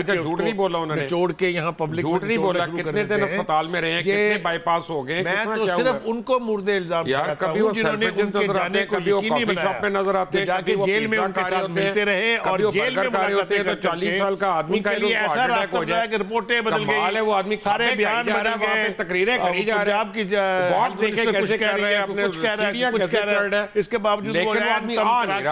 [SPEAKER 2] अच्छा, झूठ नहीं बोला उन्होंने छोड़ के यहाँ पब्लिक झूठ नहीं बोला कितने दिन अस्पताल में रहे हैं कितने बाईपास हो गए मैं तो सिर्फ उनको मुर्दे इल्जाम यार कभी वो जिन्होंने उनके नजर आते हैं जेल में उनके साथ मिलते रहे और जेल में मुलाकातें तो चालीस साल का आदमी का ऐसा रास्ता बनाया कि रिपोर्टें बदल गई वो आदमी सारे बयान बन गए तकरीरें करी जा रहे हैं आपकी बहुत देखे कैसे कह रहे हैं अपने इसके बावजूद आदमी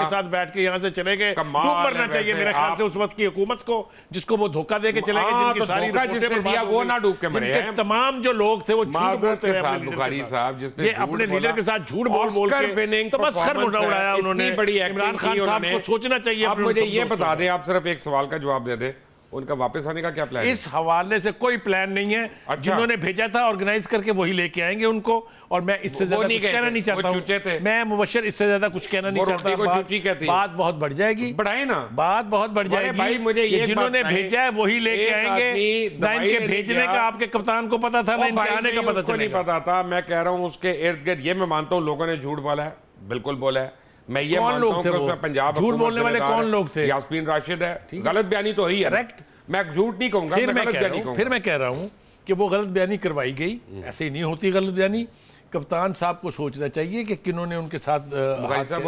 [SPEAKER 2] के साथ बैठ के यहाँ से चले के मरना चाहिए मेरे ख्याल से उस वक्त की हुकूमत को जिसको वो धोखा दे के चले गए हाँ, तो वो ना डूब के मरे तमाम जो लोग थे वो बुखारी अपने लीडर के साथ झूठ बोल बोल तमस्कर उड़ाया तो उन्होंने बड़ी इमरान खान साहब को सोचना चाहिए आप मुझे ये बता दें
[SPEAKER 1] आप सिर्फ एक सवाल का जवाब दे दें
[SPEAKER 2] उनका वापस आने का क्या प्लान इस हवाले से कोई प्लान नहीं है अच्छा। जिन्होंने भेजा था ऑर्गेनाइज करके वही लेके आएंगे उनको और मैं इससे ज्यादा कुछ कहना नहीं चाहता हूँ मैं मुबशर इससे ज्यादा कुछ कहना नहीं चाहता बात बहुत बढ़ जाएगी बढ़ाए ना बात बहुत बढ़ जाएगी मुझे जिन्होंने भेजा है वही लेके आएंगे ना इनके भेजने का आपके कप्तान को पता था ना आने का पता नहीं पता
[SPEAKER 1] था मैं कह रहा हूँ उसके इर्द गिर्द ये मैं मानता हूँ लोगों ने झूठ बोला है बिल्कुल बोला है मैं ये कौन लोग थे उसमें पंजाब झूठ बोलने वाले कौन लोग थे
[SPEAKER 2] यासमीन राशिद है गलत बयानी तो ही है मैं झूठ नहीं कहूंगा फिर मैं कह रहा हूँ कि वो गलत बयानी करवाई गई हम्म। ऐसे ही नहीं होती गलत बयानी कप्तान साहब को सोचना चाहिए कि किन्होंने उनके साथ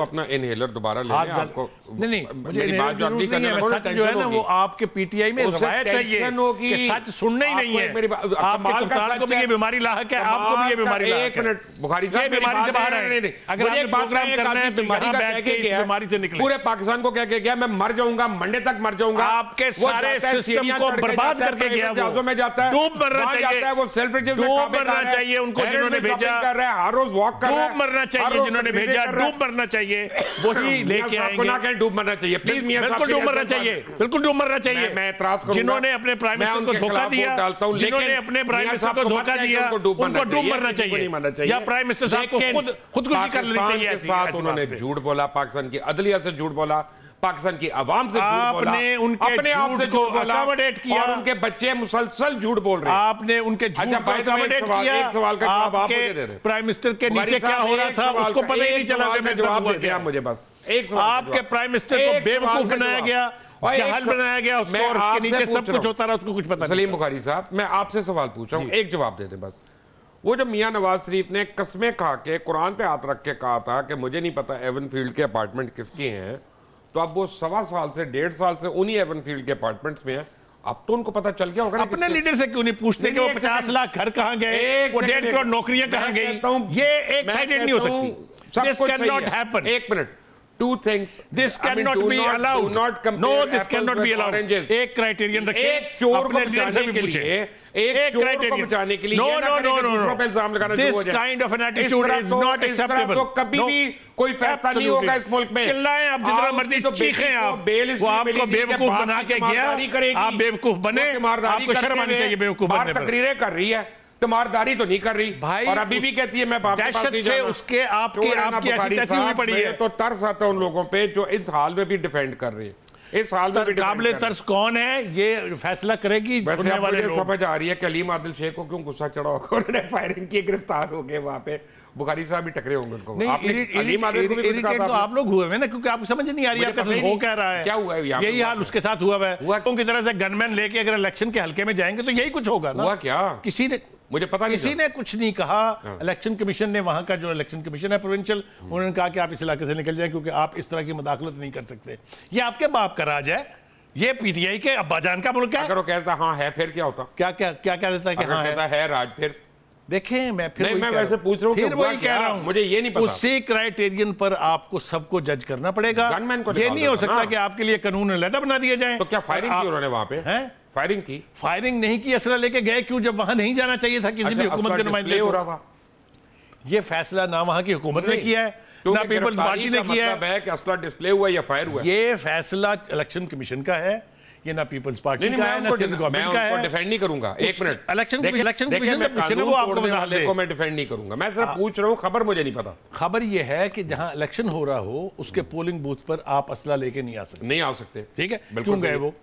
[SPEAKER 1] अपना इनहेलर दोबारा आपको
[SPEAKER 2] नहीं नहीं मुझे मेरी बात जवाब नहीं करना है जो है ना वो आपके पीटीआई में रवायत है ये कि सच सुनना ही नहीं है कप्तान को भी ये बीमारी है आपको भी ये बीमारी मिनट बुखारी साहब बीमारी से बाहर अगर आप प्रोग्राम कर रहे हैं बीमारी का कह के बीमारी से निकले पूरे
[SPEAKER 1] पाकिस्तान को कह के गया मैं मर जाऊंगा मंडे तक मर जाऊंगा आपके सारे सिस्टम को बर्बाद करके गया वो जाता है चाहिए वो सेल्फ में चाहिए उनको जिन्होंने भेजा कर रहा है हर रोज वॉक कर रहा है मरना चाहिए जिन्होंने भेजा डूब
[SPEAKER 2] मरना चाहिए वही लेके आएंगे ना कहीं डूब मरना चाहिए प्लीज मियां बिल्कुल डूब मरना चाहिए बिल्कुल डूब मरना चाहिए मैं इतराज करूंगा जिन्होंने अपने प्राइम मिनिस्टर को धोखा दिया जिन्होंने अपने प्राइम मिनिस्टर को धोखा दिया उनको डूब मरना चाहिए या प्राइम मिनिस्टर साहब को खुद खुद कर लेनी चाहिए साथ उन्होंने
[SPEAKER 1] झूठ बोला पाकिस्तान की अदलिया से झूठ बोला पाकिस्तान की आवाम से आपने उनके अपने आप से झूठ बोला किया और उनके बच्चे मुसलसल झूठ
[SPEAKER 2] बोल रहे हैं आपने उनके अच्छा भाई तो एक सवाल एक सवाल का जवाब आप मुझे दे रहे प्राइम मिनिस्टर के नीचे क्या हो रहा था उसको पता ही नहीं चला कि मैं जवाब दे दिया मुझे बस एक सवाल आपके प्राइम मिनिस्टर को बेवकूफ बनाया गया जहल बनाया गया उसको और उसके नीचे सब कुछ होता रहा उसको कुछ पता सलीम बुखारी
[SPEAKER 1] साहब मैं आपसे सवाल पूछ रहा हूँ एक जवाब दे दे बस वो जब मियां नवाज शरीफ ने कस्में खा के कुरान पे हाथ रख के कहा था कि मुझे नहीं पता एवन फील्ड के अपार्टमेंट किसके हैं तो अब वो सवा साल से डेढ़ साल से उन्हीं एवन फील्ड के अपार्टमेंट्स में है अब तो उनको पता चल गया होगा अपने लीडर से
[SPEAKER 2] क्यों नहीं पूछते कि वो पचास लाख घर कहाँ गए वो डेढ़ करोड़ नौकरियां कहाँ गई ये एक साइडेड नहीं हो सकती दिस कैन नॉट
[SPEAKER 1] हैपन एक minute two things this can not be allowed not no this can not be allowed एक
[SPEAKER 2] क्राइटेरियन रखिए एक चोर को बचाने के लिए एक, चोर को बचाने के लिए नो नो नो नो पे इल्जाम लगाना this kind of an attitude is not acceptable तो कभी भी कोई फैसला नहीं होगा इस मुल्क में चिल्लाएं आप जितना मर्जी तो चीखें आप बेल वो आपको बेवकूफ बना के गया आप बेवकूफ बने आपको शर्म आनी चाहिए बेवकूफ बनने पर तकरीरें
[SPEAKER 1] कर रही है तमारदारी तो, तो नहीं कर रही भाई और अभी भी कहती है मैं पास नहीं से उसके आपके आपकी ऐसी हुई पड़ी है तो तरस आता है उन लोगों पे जो इस हाल में भी डिफेंड कर रही है इस
[SPEAKER 2] हाल में काबिल तर्स कौन है ये फैसला करेगी वैसे वाले समझ
[SPEAKER 1] आ रही है कलीम आदिल शेख को क्यों गुस्सा चढ़ा होगा उन्होंने फायरिंग की गिरफ्तार हो गए वहाँ पे बुखारी साहब भी टकरे होंगे उनको तो आप
[SPEAKER 2] लोग हुए ना क्योंकि आपको समझ नहीं आ रही आपका वो कह रहा है क्या हुआ है यही हाल उसके साथ हुआ है की तरह से गनमैन लेके अगर इलेक्शन के हल्के में जाएंगे तो यही कुछ होगा हुआ क्या किसी ने मुझे पता नहीं किसी ने कुछ नहीं कहा इलेक्शन हाँ। कमीशन ने वहां का जो इलेक्शन कमीशन है प्रोविंशियल उन्होंने कहा कि आप इस इलाके से निकल जाए क्योंकि आप इस तरह की मुदाखलत नहीं कर सकते ये आपके बाप का राज है ये पीटीआई के अब्बाजान का मुल्क है अगर वो कहता हाँ है फिर क्या होता क्या क्या क्या, क्या, क्या देता है कि हाँ कहता है, है राज फिर देखे मैं फिर मैं वैसे पूछ रहा हूँ वही कह रहा हूँ मुझे ये नहीं उसी क्राइटेरियन पर आपको सबको जज करना पड़ेगा ये नहीं हो सकता की आपके लिए कानून लदा बना दिए जाए तो क्या फायरिंग उन्होंने वहाँ पे है फायरिंग की फायरिंग नहीं की असला लेके गए क्यों जब वहां नहीं जाना चाहिए था किसी अच्छा, भी हुकूमत के हो रहा था ये फैसला ना वहां की हुकूमत ने किया है ना पीपल्स पार्टी ने किया मतलब है कि असला डिस्प्ले हुआ या फायर हुआ ये फैसला इलेक्शन कमीशन का है ये ना पीपल्स पार्टी का है ना सिंध गवर्नमेंट का है मैं डिफेंड नहीं
[SPEAKER 1] करूंगा एक मिनट इलेक्शन इलेक्शन कमीशन का पूछे वो आपको बता दे देखो मैं डिफेंड नहीं करूंगा मैं सिर्फ हाँ। पूछ रहा हूं खबर मुझे नहीं
[SPEAKER 2] पता खबर ये है कि जहां इलेक्शन हो रहा हो उसके पोलिंग हम्म। बूथ पर आप असला लेके नहीं आ सकते नहीं आ सकते ठीक है क्यों गए वो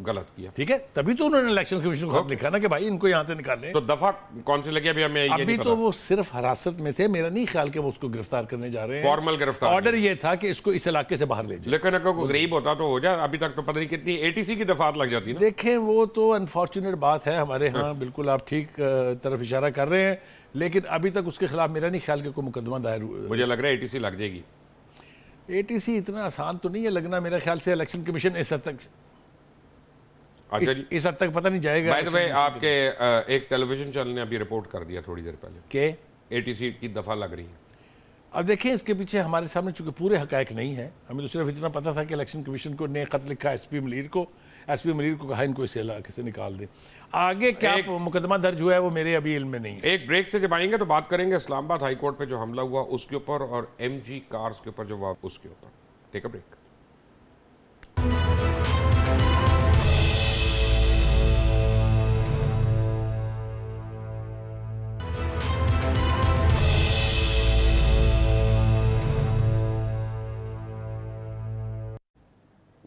[SPEAKER 2] गलत किया ठीक है तभी तो उन्होंने इलेक्शन कमीशन को लिखा ना कि भाई इनको यहाँ से निकालें तो दफा कौन से लगे अभी हमें अभी तो वो सिर्फ हिरासत में थे मेरा नहीं ख्याल कि वो उसको गिरफ्तार करने जा रहे हैं फॉर्मल गिरफ्तार ऑर्डर ये था कि इसको इस इलाके से बाहर ले जाए
[SPEAKER 1] लेकिन अगर कोई गरीब होता तो हो जाए अभी तक तो पता नहीं कितनी एटीसी की दफात लग जाती
[SPEAKER 2] देखे वो तो अनफॉर्चुनेट बात है हमारे यहाँ हाँ। बिल्कुल आप ठीक तरफ इशारा कर रहे हैं लेकिन अभी तक उसके खिलाफ मेरा नहीं ख्याल कि कोई मुकदमा दायर
[SPEAKER 1] मुझे लग रहा है एटीसी लग जाएगी
[SPEAKER 2] एटीसी इतना आसान तो नहीं है लगना मेरे ख्याल से इलेक्शन कमीशन इस हद तक इस, इस हद तक पता नहीं जाएगा भाई भाई आपके
[SPEAKER 1] एक टेलीविजन चैनल ने अभी रिपोर्ट कर दिया थोड़ी देर पहले के एटीसी की
[SPEAKER 2] दफा लग रही है अब देखें इसके पीछे हमारे सामने चूंकि पूरे हकायक नहीं है हमें तो सिर्फ इतना पता था कि इलेक्शन कमीशन को ने खत लिखा एस पी मलिर को एस पी मलिर को कहा इनको इसे इलाके से निकाल दें आगे क्या एक, मुकदमा दर्ज हुआ है वो मेरे अभी इल्म में नहीं है एक ब्रेक से जब आएंगे तो बात करेंगे इस्लामाबाद
[SPEAKER 1] हाईकोर्ट पर जो हमला हुआ उसके ऊपर और एम जी कार्स के ऊपर जो हुआ उसके ऊपर ठीक है ब्रेक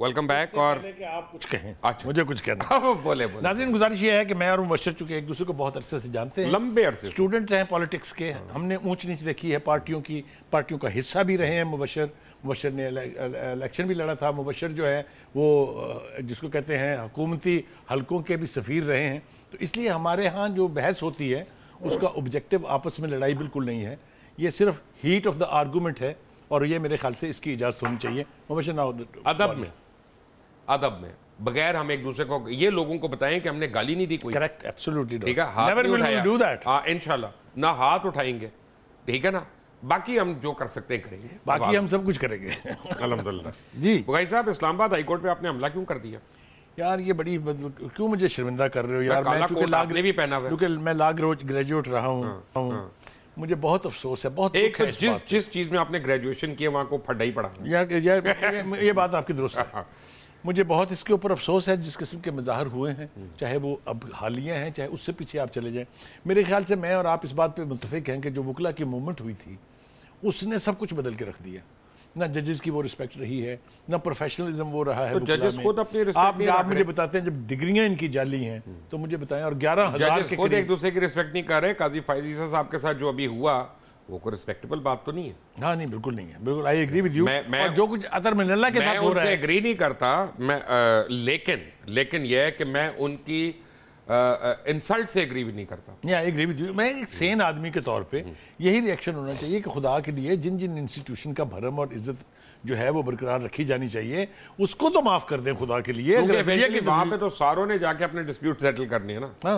[SPEAKER 1] वेलकम बैक और आप कुछ कहें अच्छा मुझे कुछ कहना आप बोले बोले
[SPEAKER 2] नाजरीन गुजारिश ये है कि मैं और मुबशर चुके एक दूसरे को बहुत अरसे से जानते हैं लंबे अरसे स्टूडेंट हैं पॉलिटिक्स के हाँ। हमने ऊंच नीच देखी है पार्टियों की पार्टियों का हिस्सा भी रहे हैं मुबशर मुबशर ने इलेक्शन भी लड़ा था मुबशर जो है वो जिसको कहते हैं हकूमती हलकों के भी सफ़ीर रहे हैं तो इसलिए हमारे यहाँ जो बहस होती है उसका ऑब्जेक्टिव आपस में लड़ाई बिल्कुल नहीं है ये सिर्फ हीट ऑफ द आर्गूमेंट है और ये मेरे ख्याल से इसकी इजाज़त होनी चाहिए मुबशर ना अदब में
[SPEAKER 1] अदब में बगैर हम एक दूसरे को ये लोगों को बताएं कि हमने गाली नहीं दी कोई करेक्ट एब्सोल्युटली ठीक है हाथ never will we do that हां इंशाल्लाह ना हाथ उठाएंगे ठीक है ना बाकी हम जो कर सकते हैं करेंगे बाकी हम सब कुछ करेंगे अल्हम्दुलिल्लाह जी तो भाई साहब इस्लामाबाद हाई कोर्ट पे आपने हमला क्यों कर दिया
[SPEAKER 2] यार ये बड़ी क्यों मुझे शर्मिंदा कर रहे हो यार मैं क्योंकि लाग ने भी पहना हुआ क्योंकि मैं लाग रोज ग्रेजुएट रहा हूं हूँ हाँ, हाँ। मुझे बहुत अफसोस है बहुत एक है जिस जिस चीज में आपने ग्रेजुएशन किया वहां को फटा ही पड़ा यार ये बात आपकी दुरुस्त है हाँ, मुझे बहुत इसके ऊपर अफसोस है जिस किस्म के मज़ाहर हुए हैं चाहे वो अब हालिया हैं चाहे उससे पीछे आप चले जाएं मेरे ख्याल से मैं और आप इस बात पे मुतफिक हैं कि जो वकला की मूवमेंट हुई थी उसने सब कुछ बदल के रख दिया ना जजेस की वो रिस्पेक्ट रही है ना प्रोफेशनलिज्म वो रहा है तो जजेस खुद अपनी आप, आप मुझे बताते हैं जब डिग्रियां इनकी जाली हैं तो मुझे बताएं और ग्यारह हजार खुद एक
[SPEAKER 1] दूसरे की रिस्पेक्ट नहीं कर रहे काजी फायजी साहब के साथ जो अभी हुआ
[SPEAKER 2] वो कोई रिस्पेक्टेबल बात तो नहीं है हाँ नहीं बिल्कुल नहीं है बिल्कुल आई एग्री विद यू मैं, मैं और जो कुछ अतर मिनल्ला के साथ हो रहा है मैं
[SPEAKER 1] एग्री नहीं करता मैं आ, लेकिन लेकिन यह है कि मैं उनकी इंसल्ट से एग्री भी नहीं करता
[SPEAKER 2] नहीं आई एग्री विद यू मैं एक सेन आदमी के तौर पे यही रिएक्शन होना चाहिए कि खुदा के लिए जिन जिन इंस्टीट्यूशन का भरम और इज्जत जो है वो बरकरार रखी जानी चाहिए उसको तो माफ कर दें खुदा के लिए वहां पर
[SPEAKER 1] तो सारों ने जाके अपने डिस्प्यूट सेटल करनी है ना
[SPEAKER 2] हाँ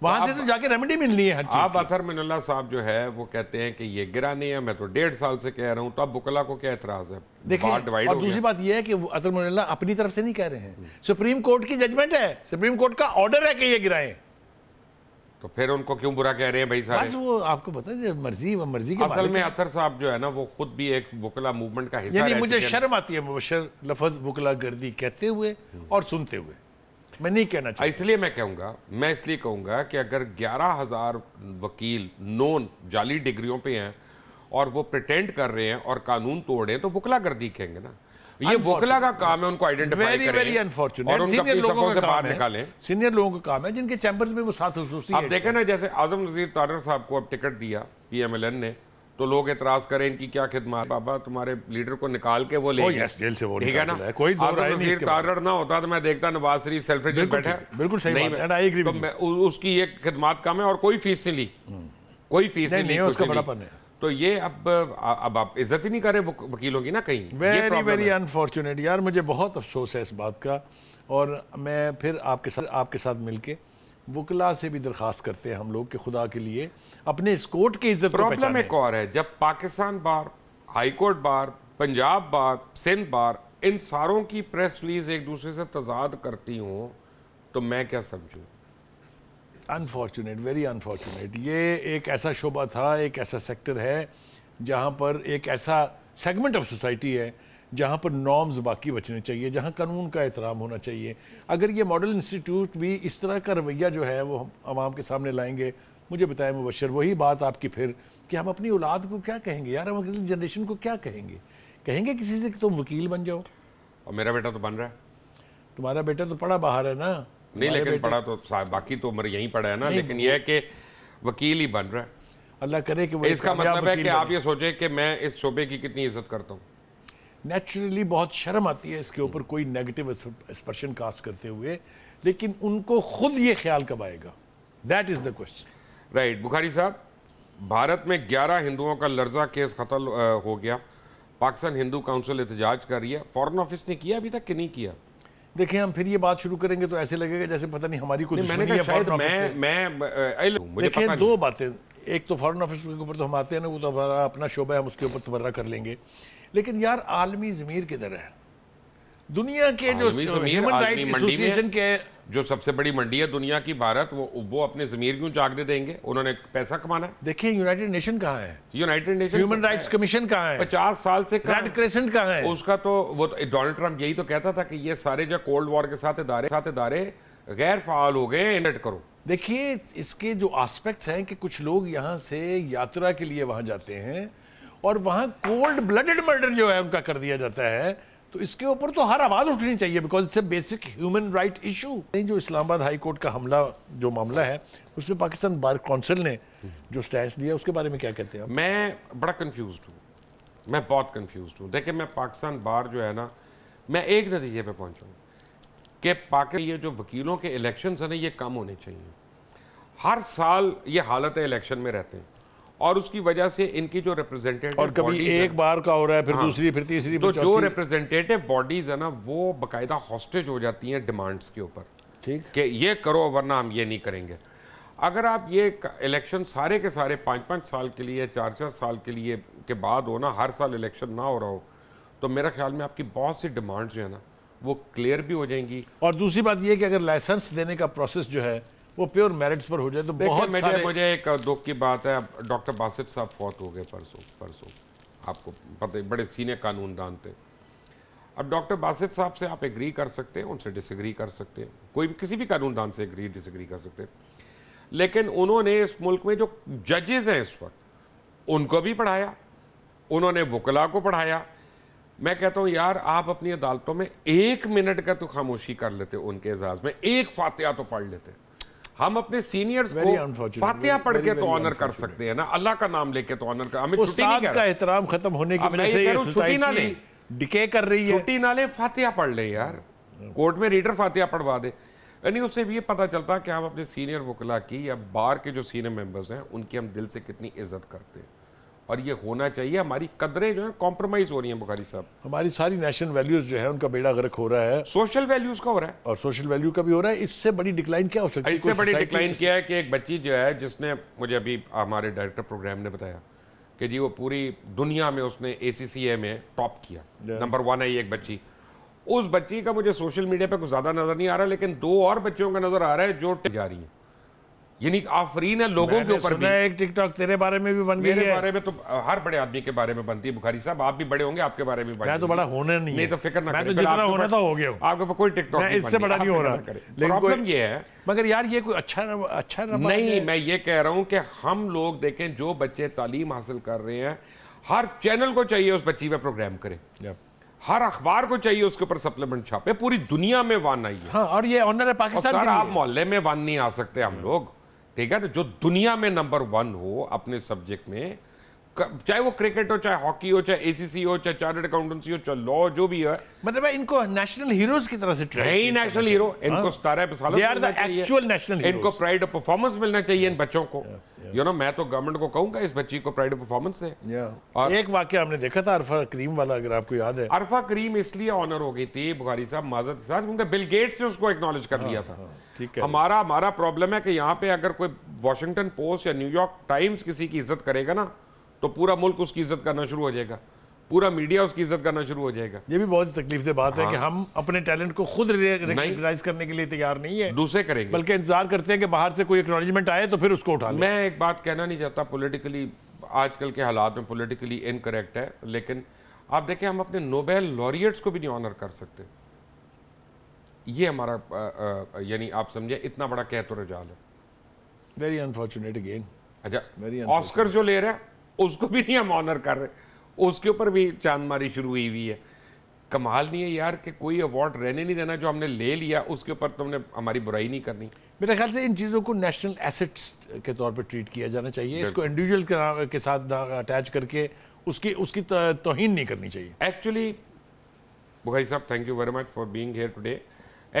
[SPEAKER 2] तो वहां से तो जाके रेमेडी मिलनी है हर
[SPEAKER 1] चीज़ आप अथर मिनल्ला साहब जो है वो कहते हैं कि ये गिरा नहीं है मैं तो डेढ़ साल से कह रहा हूँ तो अब बुकला को क्या एतराज है देखिए और दूसरी
[SPEAKER 2] बात ये है कि अतर मिनल्ला अपनी तरफ से नहीं कह रहे हैं सुप्रीम कोर्ट की जजमेंट है सुप्रीम कोर्ट का ऑर्डर है कि ये गिराए
[SPEAKER 1] तो फिर उनको क्यों बुरा कह रहे हैं भाई साहब बस
[SPEAKER 2] वो आपको पता है मर्जी मर्जी के असल में अतर
[SPEAKER 1] साहब जो है ना वो खुद भी एक वकला मूवमेंट का
[SPEAKER 2] हिस्सा यानी मुझे शर्म आती है मुबशर लफज वकला गर्दी कहते हुए और सुनते हुए मैं नहीं कहना चाहता इसलिए मैं कहूंगा
[SPEAKER 1] मैं इसलिए कहूंगा कि अगर ग्यारह हजार वकील नोन जाली डिग्रियों पे हैं और वो प्रिटेंड कर रहे हैं और कानून तोड़ रहे हैं तो वकलागर्दी कहेंगे ना ये वकला का काम है उनको आइडेंटिफाई करें वेरी
[SPEAKER 2] सीनियर लोगों का काम है जिनके चैम्बर्स में वो साथ देखे ना
[SPEAKER 1] जैसे आजम नजीर तारर साहब को अब टिकट दिया पी ने तो लोग एतराज करें इनकी क्या खिदमत बाबा तुम्हारे लीडर को निकाल के वो ले oh, जेल से वो ठीक है ना कोई वजीर तारड़ ना होता तो मैं देखता नवाज शरीफ सेल्फ बैठा बिल्कुल सही नहीं, बात है तो उसकी ये खिदमत कम है और कोई फीस नहीं ली हम्म। कोई फीस नहीं, ली उसका बड़ापन है तो ये अब अब आप इज्जत ही नहीं करें वकीलों की ना कहीं वेरी वेरी
[SPEAKER 2] अनफॉर्चुनेट यार मुझे बहुत अफसोस है इस बात का और मैं फिर आपके साथ आपके साथ मिलके वकला से भी दरख्वास्त करते हैं हम लोग कि खुदा के लिए अपने इस कोर्ट की इज्जत प्रॉब्लम एक
[SPEAKER 1] और है जब Pakistan bar high court bar Punjab bar Sindh bar इन सारों की प्रेस रिलीज एक दूसरे से तजाद करती हूँ तो मैं क्या समझूँ
[SPEAKER 2] अनफॉर्चुनेट वेरी अनफॉर्चुनेट ये एक ऐसा शोबा था एक ऐसा सेक्टर है जहाँ पर एक ऐसा सेगमेंट ऑफ सोसाइटी है जहाँ पर नॉर्म्स बाकी बचने चाहिए जहाँ कानून का एहतराम होना चाहिए अगर ये मॉडल इंस्टीट्यूट भी इस तरह का रवैया जो है वो हम आवाम के सामने लाएंगे मुझे बताएं मुबशर वही बात आपकी फिर कि हम अपनी औलाद को क्या कहेंगे यार हम अगली जनरेशन को क्या कहेंगे कहेंगे किसी से कि तुम वकील बन जाओ
[SPEAKER 1] और मेरा बेटा तो बन रहा है
[SPEAKER 2] तुम्हारा बेटा तो पढ़ा बाहर है ना नहीं लेकिन पढ़ा
[SPEAKER 1] तो बाकी तो उम्र यहीं पड़ा है ना लेकिन यह है कि वकील ही बन रहा है
[SPEAKER 2] अल्लाह करे कि इसका मतलब है कि आप
[SPEAKER 1] ये सोचें कि मैं इस शोबे की कितनी इज्जत करता हूँ
[SPEAKER 2] नेचुरली बहुत शर्म आती है इसके ऊपर कोई नेगेटिव एक्सप्रेशन कास्ट करते हुए लेकिन उनको खुद ये ख्याल कब आएगा that is the question right Bukhari साहब भारत में 11
[SPEAKER 1] हिंदुओं का लर्जा केस कत्ल हो गया पाकिस्तान हिंदू काउंसिल एहतजाज कर रही है फॉरन ऑफिस
[SPEAKER 2] ने किया अभी तक कि नहीं किया देखिए हम फिर ये बात शुरू करेंगे तो ऐसे लगेगा जैसे पता नहीं हमारी कोई मैंने कहा शायद मैं
[SPEAKER 1] मैं देखिए दो
[SPEAKER 2] बातें एक तो फॉरेन ऑफिस के ऊपर तो हम आते हैं ना वो तो हमारा अपना शोबा है हम उसके ऊपर तबर्रा कर लेंगे लेकिन यार आलमी ज़मीर किधर है दुनिया के जो ह्यूमन राइट एसोसिएशन के
[SPEAKER 1] जो सबसे बड़ी मंडी है दुनिया की भारत वो वो अपने जमीर क्यों जागने देंगे उन्होंने पैसा कमाना है
[SPEAKER 2] देखिए यूनाइटेड नेशन कहाँ है
[SPEAKER 1] United Nation Human
[SPEAKER 2] Rights Commission कहाँ है पचास साल से रेड
[SPEAKER 1] क्रेसेंट कहाँ है उसका तो वो तो, डोनाल्ड ट्रंप यही तो कहता था कि ये सारे जो कोल्ड वॉर के साथ इदारे साथ इदारे गैर फाल हो गए इनट
[SPEAKER 2] करो देखिए इसके जो आस्पेक्ट्स हैं कि कुछ लोग यहाँ से यात्रा के लिए वहाँ जाते हैं और वहाँ कोल्ड ब्लडेड मर्डर जो है उनका कर दिया जाता है तो इसके ऊपर तो हर आवाज़ उठनी चाहिए because it's a basic human right issue नहीं जो इस्लामाबाद हाई कोर्ट का हमला जो मामला है उसमें पाकिस्तान बार काउंसिल ने जो स्टैंड लिया उसके बारे में क्या कहते हैं
[SPEAKER 1] मैं बड़ा कन्फ्यूज हूँ मैं बहुत कन्फ्यूज हूँ देखिए मैं पाकिस्तान बार जो है ना मैं एक नतीजे पर पहुँचा कि पाकि ये जो वकीलों के इलेक्शन ना ये कम होने चाहिए हर साल ये हालत इलेक्शन में रहते हैं और उसकी वजह से इनकी जो रिप्रेजेंटेटिव और कभी एक
[SPEAKER 2] बार का हो रहा है फिर हाँ, दूसरी फिर तीसरी तो जो
[SPEAKER 1] रिप्रेजेंटेटिव बॉडीज है ना वो बकायदा हॉस्टेज हो जाती हैं डिमांड्स के ऊपर ठीक कि ये करो वरना हम ये नहीं करेंगे अगर आप ये इलेक्शन सारे के सारे पाँच पाँच साल के लिए चार चार साल के लिए के बाद हो ना हर साल इलेक्शन ना हो रहा हो तो मेरा ख्याल में आपकी बहुत सी डिमांड्स
[SPEAKER 2] जो है ना वो क्लियर भी हो जाएंगी और दूसरी बात ये कि अगर लाइसेंस देने का प्रोसेस जो है वो प्योर मेरिट्स पर हो जाए तो बहुत मुझे मुझे
[SPEAKER 1] एक दुख की बात है डॉक्टर बासित साहब फौत हो गए परसों परसों आपको पता है बड़े सीनियर दान थे अब डॉक्टर बासित साहब से आप एग्री कर सकते हैं उनसे डिसग्री कर सकते हैं कोई भी किसी भी कानून दान से एग्री डिसग्री कर सकते हैं लेकिन उन्होंने इस मुल्क में जो जजेज हैं इस वक्त उनको भी पढ़ाया उन्होंने वकला को पढ़ाया मैं कहता हूं यार आप अपनी अदालतों में एक मिनट का तो खामोशी कर लेते उनके एजाज में एक फातिहा तो पढ़ लेते हैं हम अपने सीनियर्स को फातिहा पढ़ के तो ऑनर कर सकते हैं ना अल्लाह का नाम लेके तो ऑनर कर
[SPEAKER 2] एहतराम खत्म होने की वजह से छुट्टी ना ले
[SPEAKER 1] डिके कर रही है छुट्टी ना ले फातिहा पढ़ ले यार कोर्ट में रीडर फातिहा पढ़वा दे यानी उससे भी ये पता चलता कि हम अपने सीनियर वकला की या बार के जो सीनियर मेंबर्स हैं उनकी हम दिल से कितनी इज्जत करते हैं
[SPEAKER 2] और ये होना चाहिए हमारी कदरें जो है कॉम्प्रोमाइज हो रही हैं बुखारी साहब हमारी सारी नेशनल वैल्यूज जो है उनका बेड़ा गर्क हो रहा है सोशल वैल्यूज का हो रहा है और सोशल वैल्यू का भी हो रहा है इससे बड़ी डिक्लाइन क्या हो सकती है इससे बड़ी डिक्लाइन क्या
[SPEAKER 1] है कि एक बच्ची जो है जिसने मुझे अभी हमारे डायरेक्टर प्रोग्राम ने बताया कि जी वो पूरी दुनिया में उसने ए में टॉप किया नंबर वन आई एक बच्ची उस बच्ची का मुझे सोशल मीडिया पे कुछ ज़्यादा नज़र नहीं आ रहा लेकिन दो और बच्चियों का नज़र आ रहा है जो जा रही है यानी आफरीन है लोगों के ऊपर भी एक
[SPEAKER 2] टिकटॉक तेरे बारे में भी बन गई है मेरे बारे
[SPEAKER 1] में तो हर बड़े आदमी के बारे में बनती है बुखारी साहब आप भी बड़े होंगे आपके बारे में मैं तो बड़ा होने नहीं नहीं तो फिक्र ना तो करें जितना होना था हो गया आपके ऊपर कोई टिकटॉक इससे बड़ा नहीं हो रहा प्रॉब्लम ये है
[SPEAKER 2] मगर यार ये कोई अच्छा अच्छा नहीं
[SPEAKER 1] मैं ये कह रहा हूँ कि हम लोग देखें जो बच्चे तालीम हासिल कर रहे हैं हर चैनल को चाहिए उस बच्ची पे प्रोग्राम करे हर अखबार को चाहिए उसके ऊपर सप्लीमेंट छापे पूरी दुनिया में वन आई है
[SPEAKER 2] हाँ, और ये ऑनर है पाकिस्तान आप
[SPEAKER 1] मोहल्ले में वन नहीं आ सकते हम लोग ठीक है ना जो दुनिया में नंबर वन हो अपने सब्जेक्ट में चाहे वो क्रिकेट हो चाहे हॉकी हो चाहे एसीसी हो चाहे चार्टर्ड अकाउंटेंसी हो चाहे लॉ जो भी है मतलब
[SPEAKER 2] इनको नेशनल हीरोज की तरह से ट्रेन नेशनल
[SPEAKER 1] हीरो इनको स्टार एक्चुअल नेशनल इनको प्राइड ऑफ परफॉर्मेंस मिलना चाहिए इन बच्चों को यू नो मैं तो गवर्नमेंट को कहूंगा इस बच्ची को प्राइड ऑफ परफॉर्मेंस
[SPEAKER 2] है और एक वाक्य हमने देखा था अरफा करीम वाला अगर आपको याद है
[SPEAKER 1] अरफा करीम इसलिए ऑनर हो गई थी बुखारी साहब माजत के साथ क्योंकि बिल गेट्स ने उसको एक्नॉलेज कर हाँ, लिया था हाँ, हमारा हमारा प्रॉब्लम है कि यहाँ पे अगर कोई वॉशिंगटन पोस्ट या न्यूयॉर्क टाइम्स किसी की इज्जत करेगा ना तो पूरा मुल्क उसकी इज्जत करना शुरू हो जाएगा पूरा मीडिया उसकी इज्जत करना शुरू हो जाएगा ये भी बहुत तकलीफ से बात हाँ। है कि हाँ।
[SPEAKER 2] हम अपने टैलेंट को खुद रिकॉग्नाइज करने के लिए तैयार नहीं है दूसरे करेंगे बल्कि इंतजार करते हैं कि बाहर से कोई एक्नॉलेजमेंट आए तो फिर उसको उठा
[SPEAKER 1] मैं एक बात कहना नहीं चाहता पोलिटिकली आजकल के हालात में पोलिटिकली इनकरेक्ट है लेकिन आप देखें हम अपने नोबेल लॉरियट्स को भी नहीं ऑनर कर सकते ये हमारा यानी आप समझे इतना बड़ा तो रजाल
[SPEAKER 2] है वेरी अनफॉर्चुनेट अगेन अच्छा वेरी ऑस्कर जो ले रहा है उसको
[SPEAKER 1] भी नहीं हम ऑनर कर रहे उसके ऊपर भी चांद मारी शुरू हुई हुई है कमाल नहीं है यार कि कोई अवार्ड रहने नहीं देना जो हमने ले लिया उसके ऊपर तुमने हमारी बुराई नहीं करनी
[SPEAKER 2] मेरे ख्याल से इन चीज़ों को नेशनल एसेट्स के तौर पर ट्रीट किया जाना चाहिए इसको इंडिविजुअल के साथ अटैच करके उसकी उसकी तोहन नहीं करनी चाहिए एक्चुअली बुखारी साहब
[SPEAKER 1] thank you very much for being here today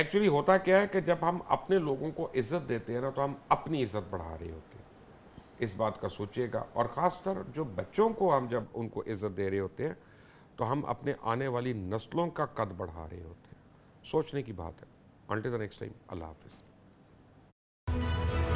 [SPEAKER 1] actually होता क्या है कि जब हम अपने लोगों को इज्जत देते हैं ना तो हम अपनी इज्जत बढ़ा रहे होते हैं इस बात का सोचिएगा और ख़ासकर जो बच्चों को हम जब उनको इज़्ज़त दे रहे होते हैं तो हम अपने आने वाली नस्लों का कद बढ़ा रहे होते हैं सोचने की बात है अल्टे द नेक्स्ट टाइम अल्लाह हाफिज़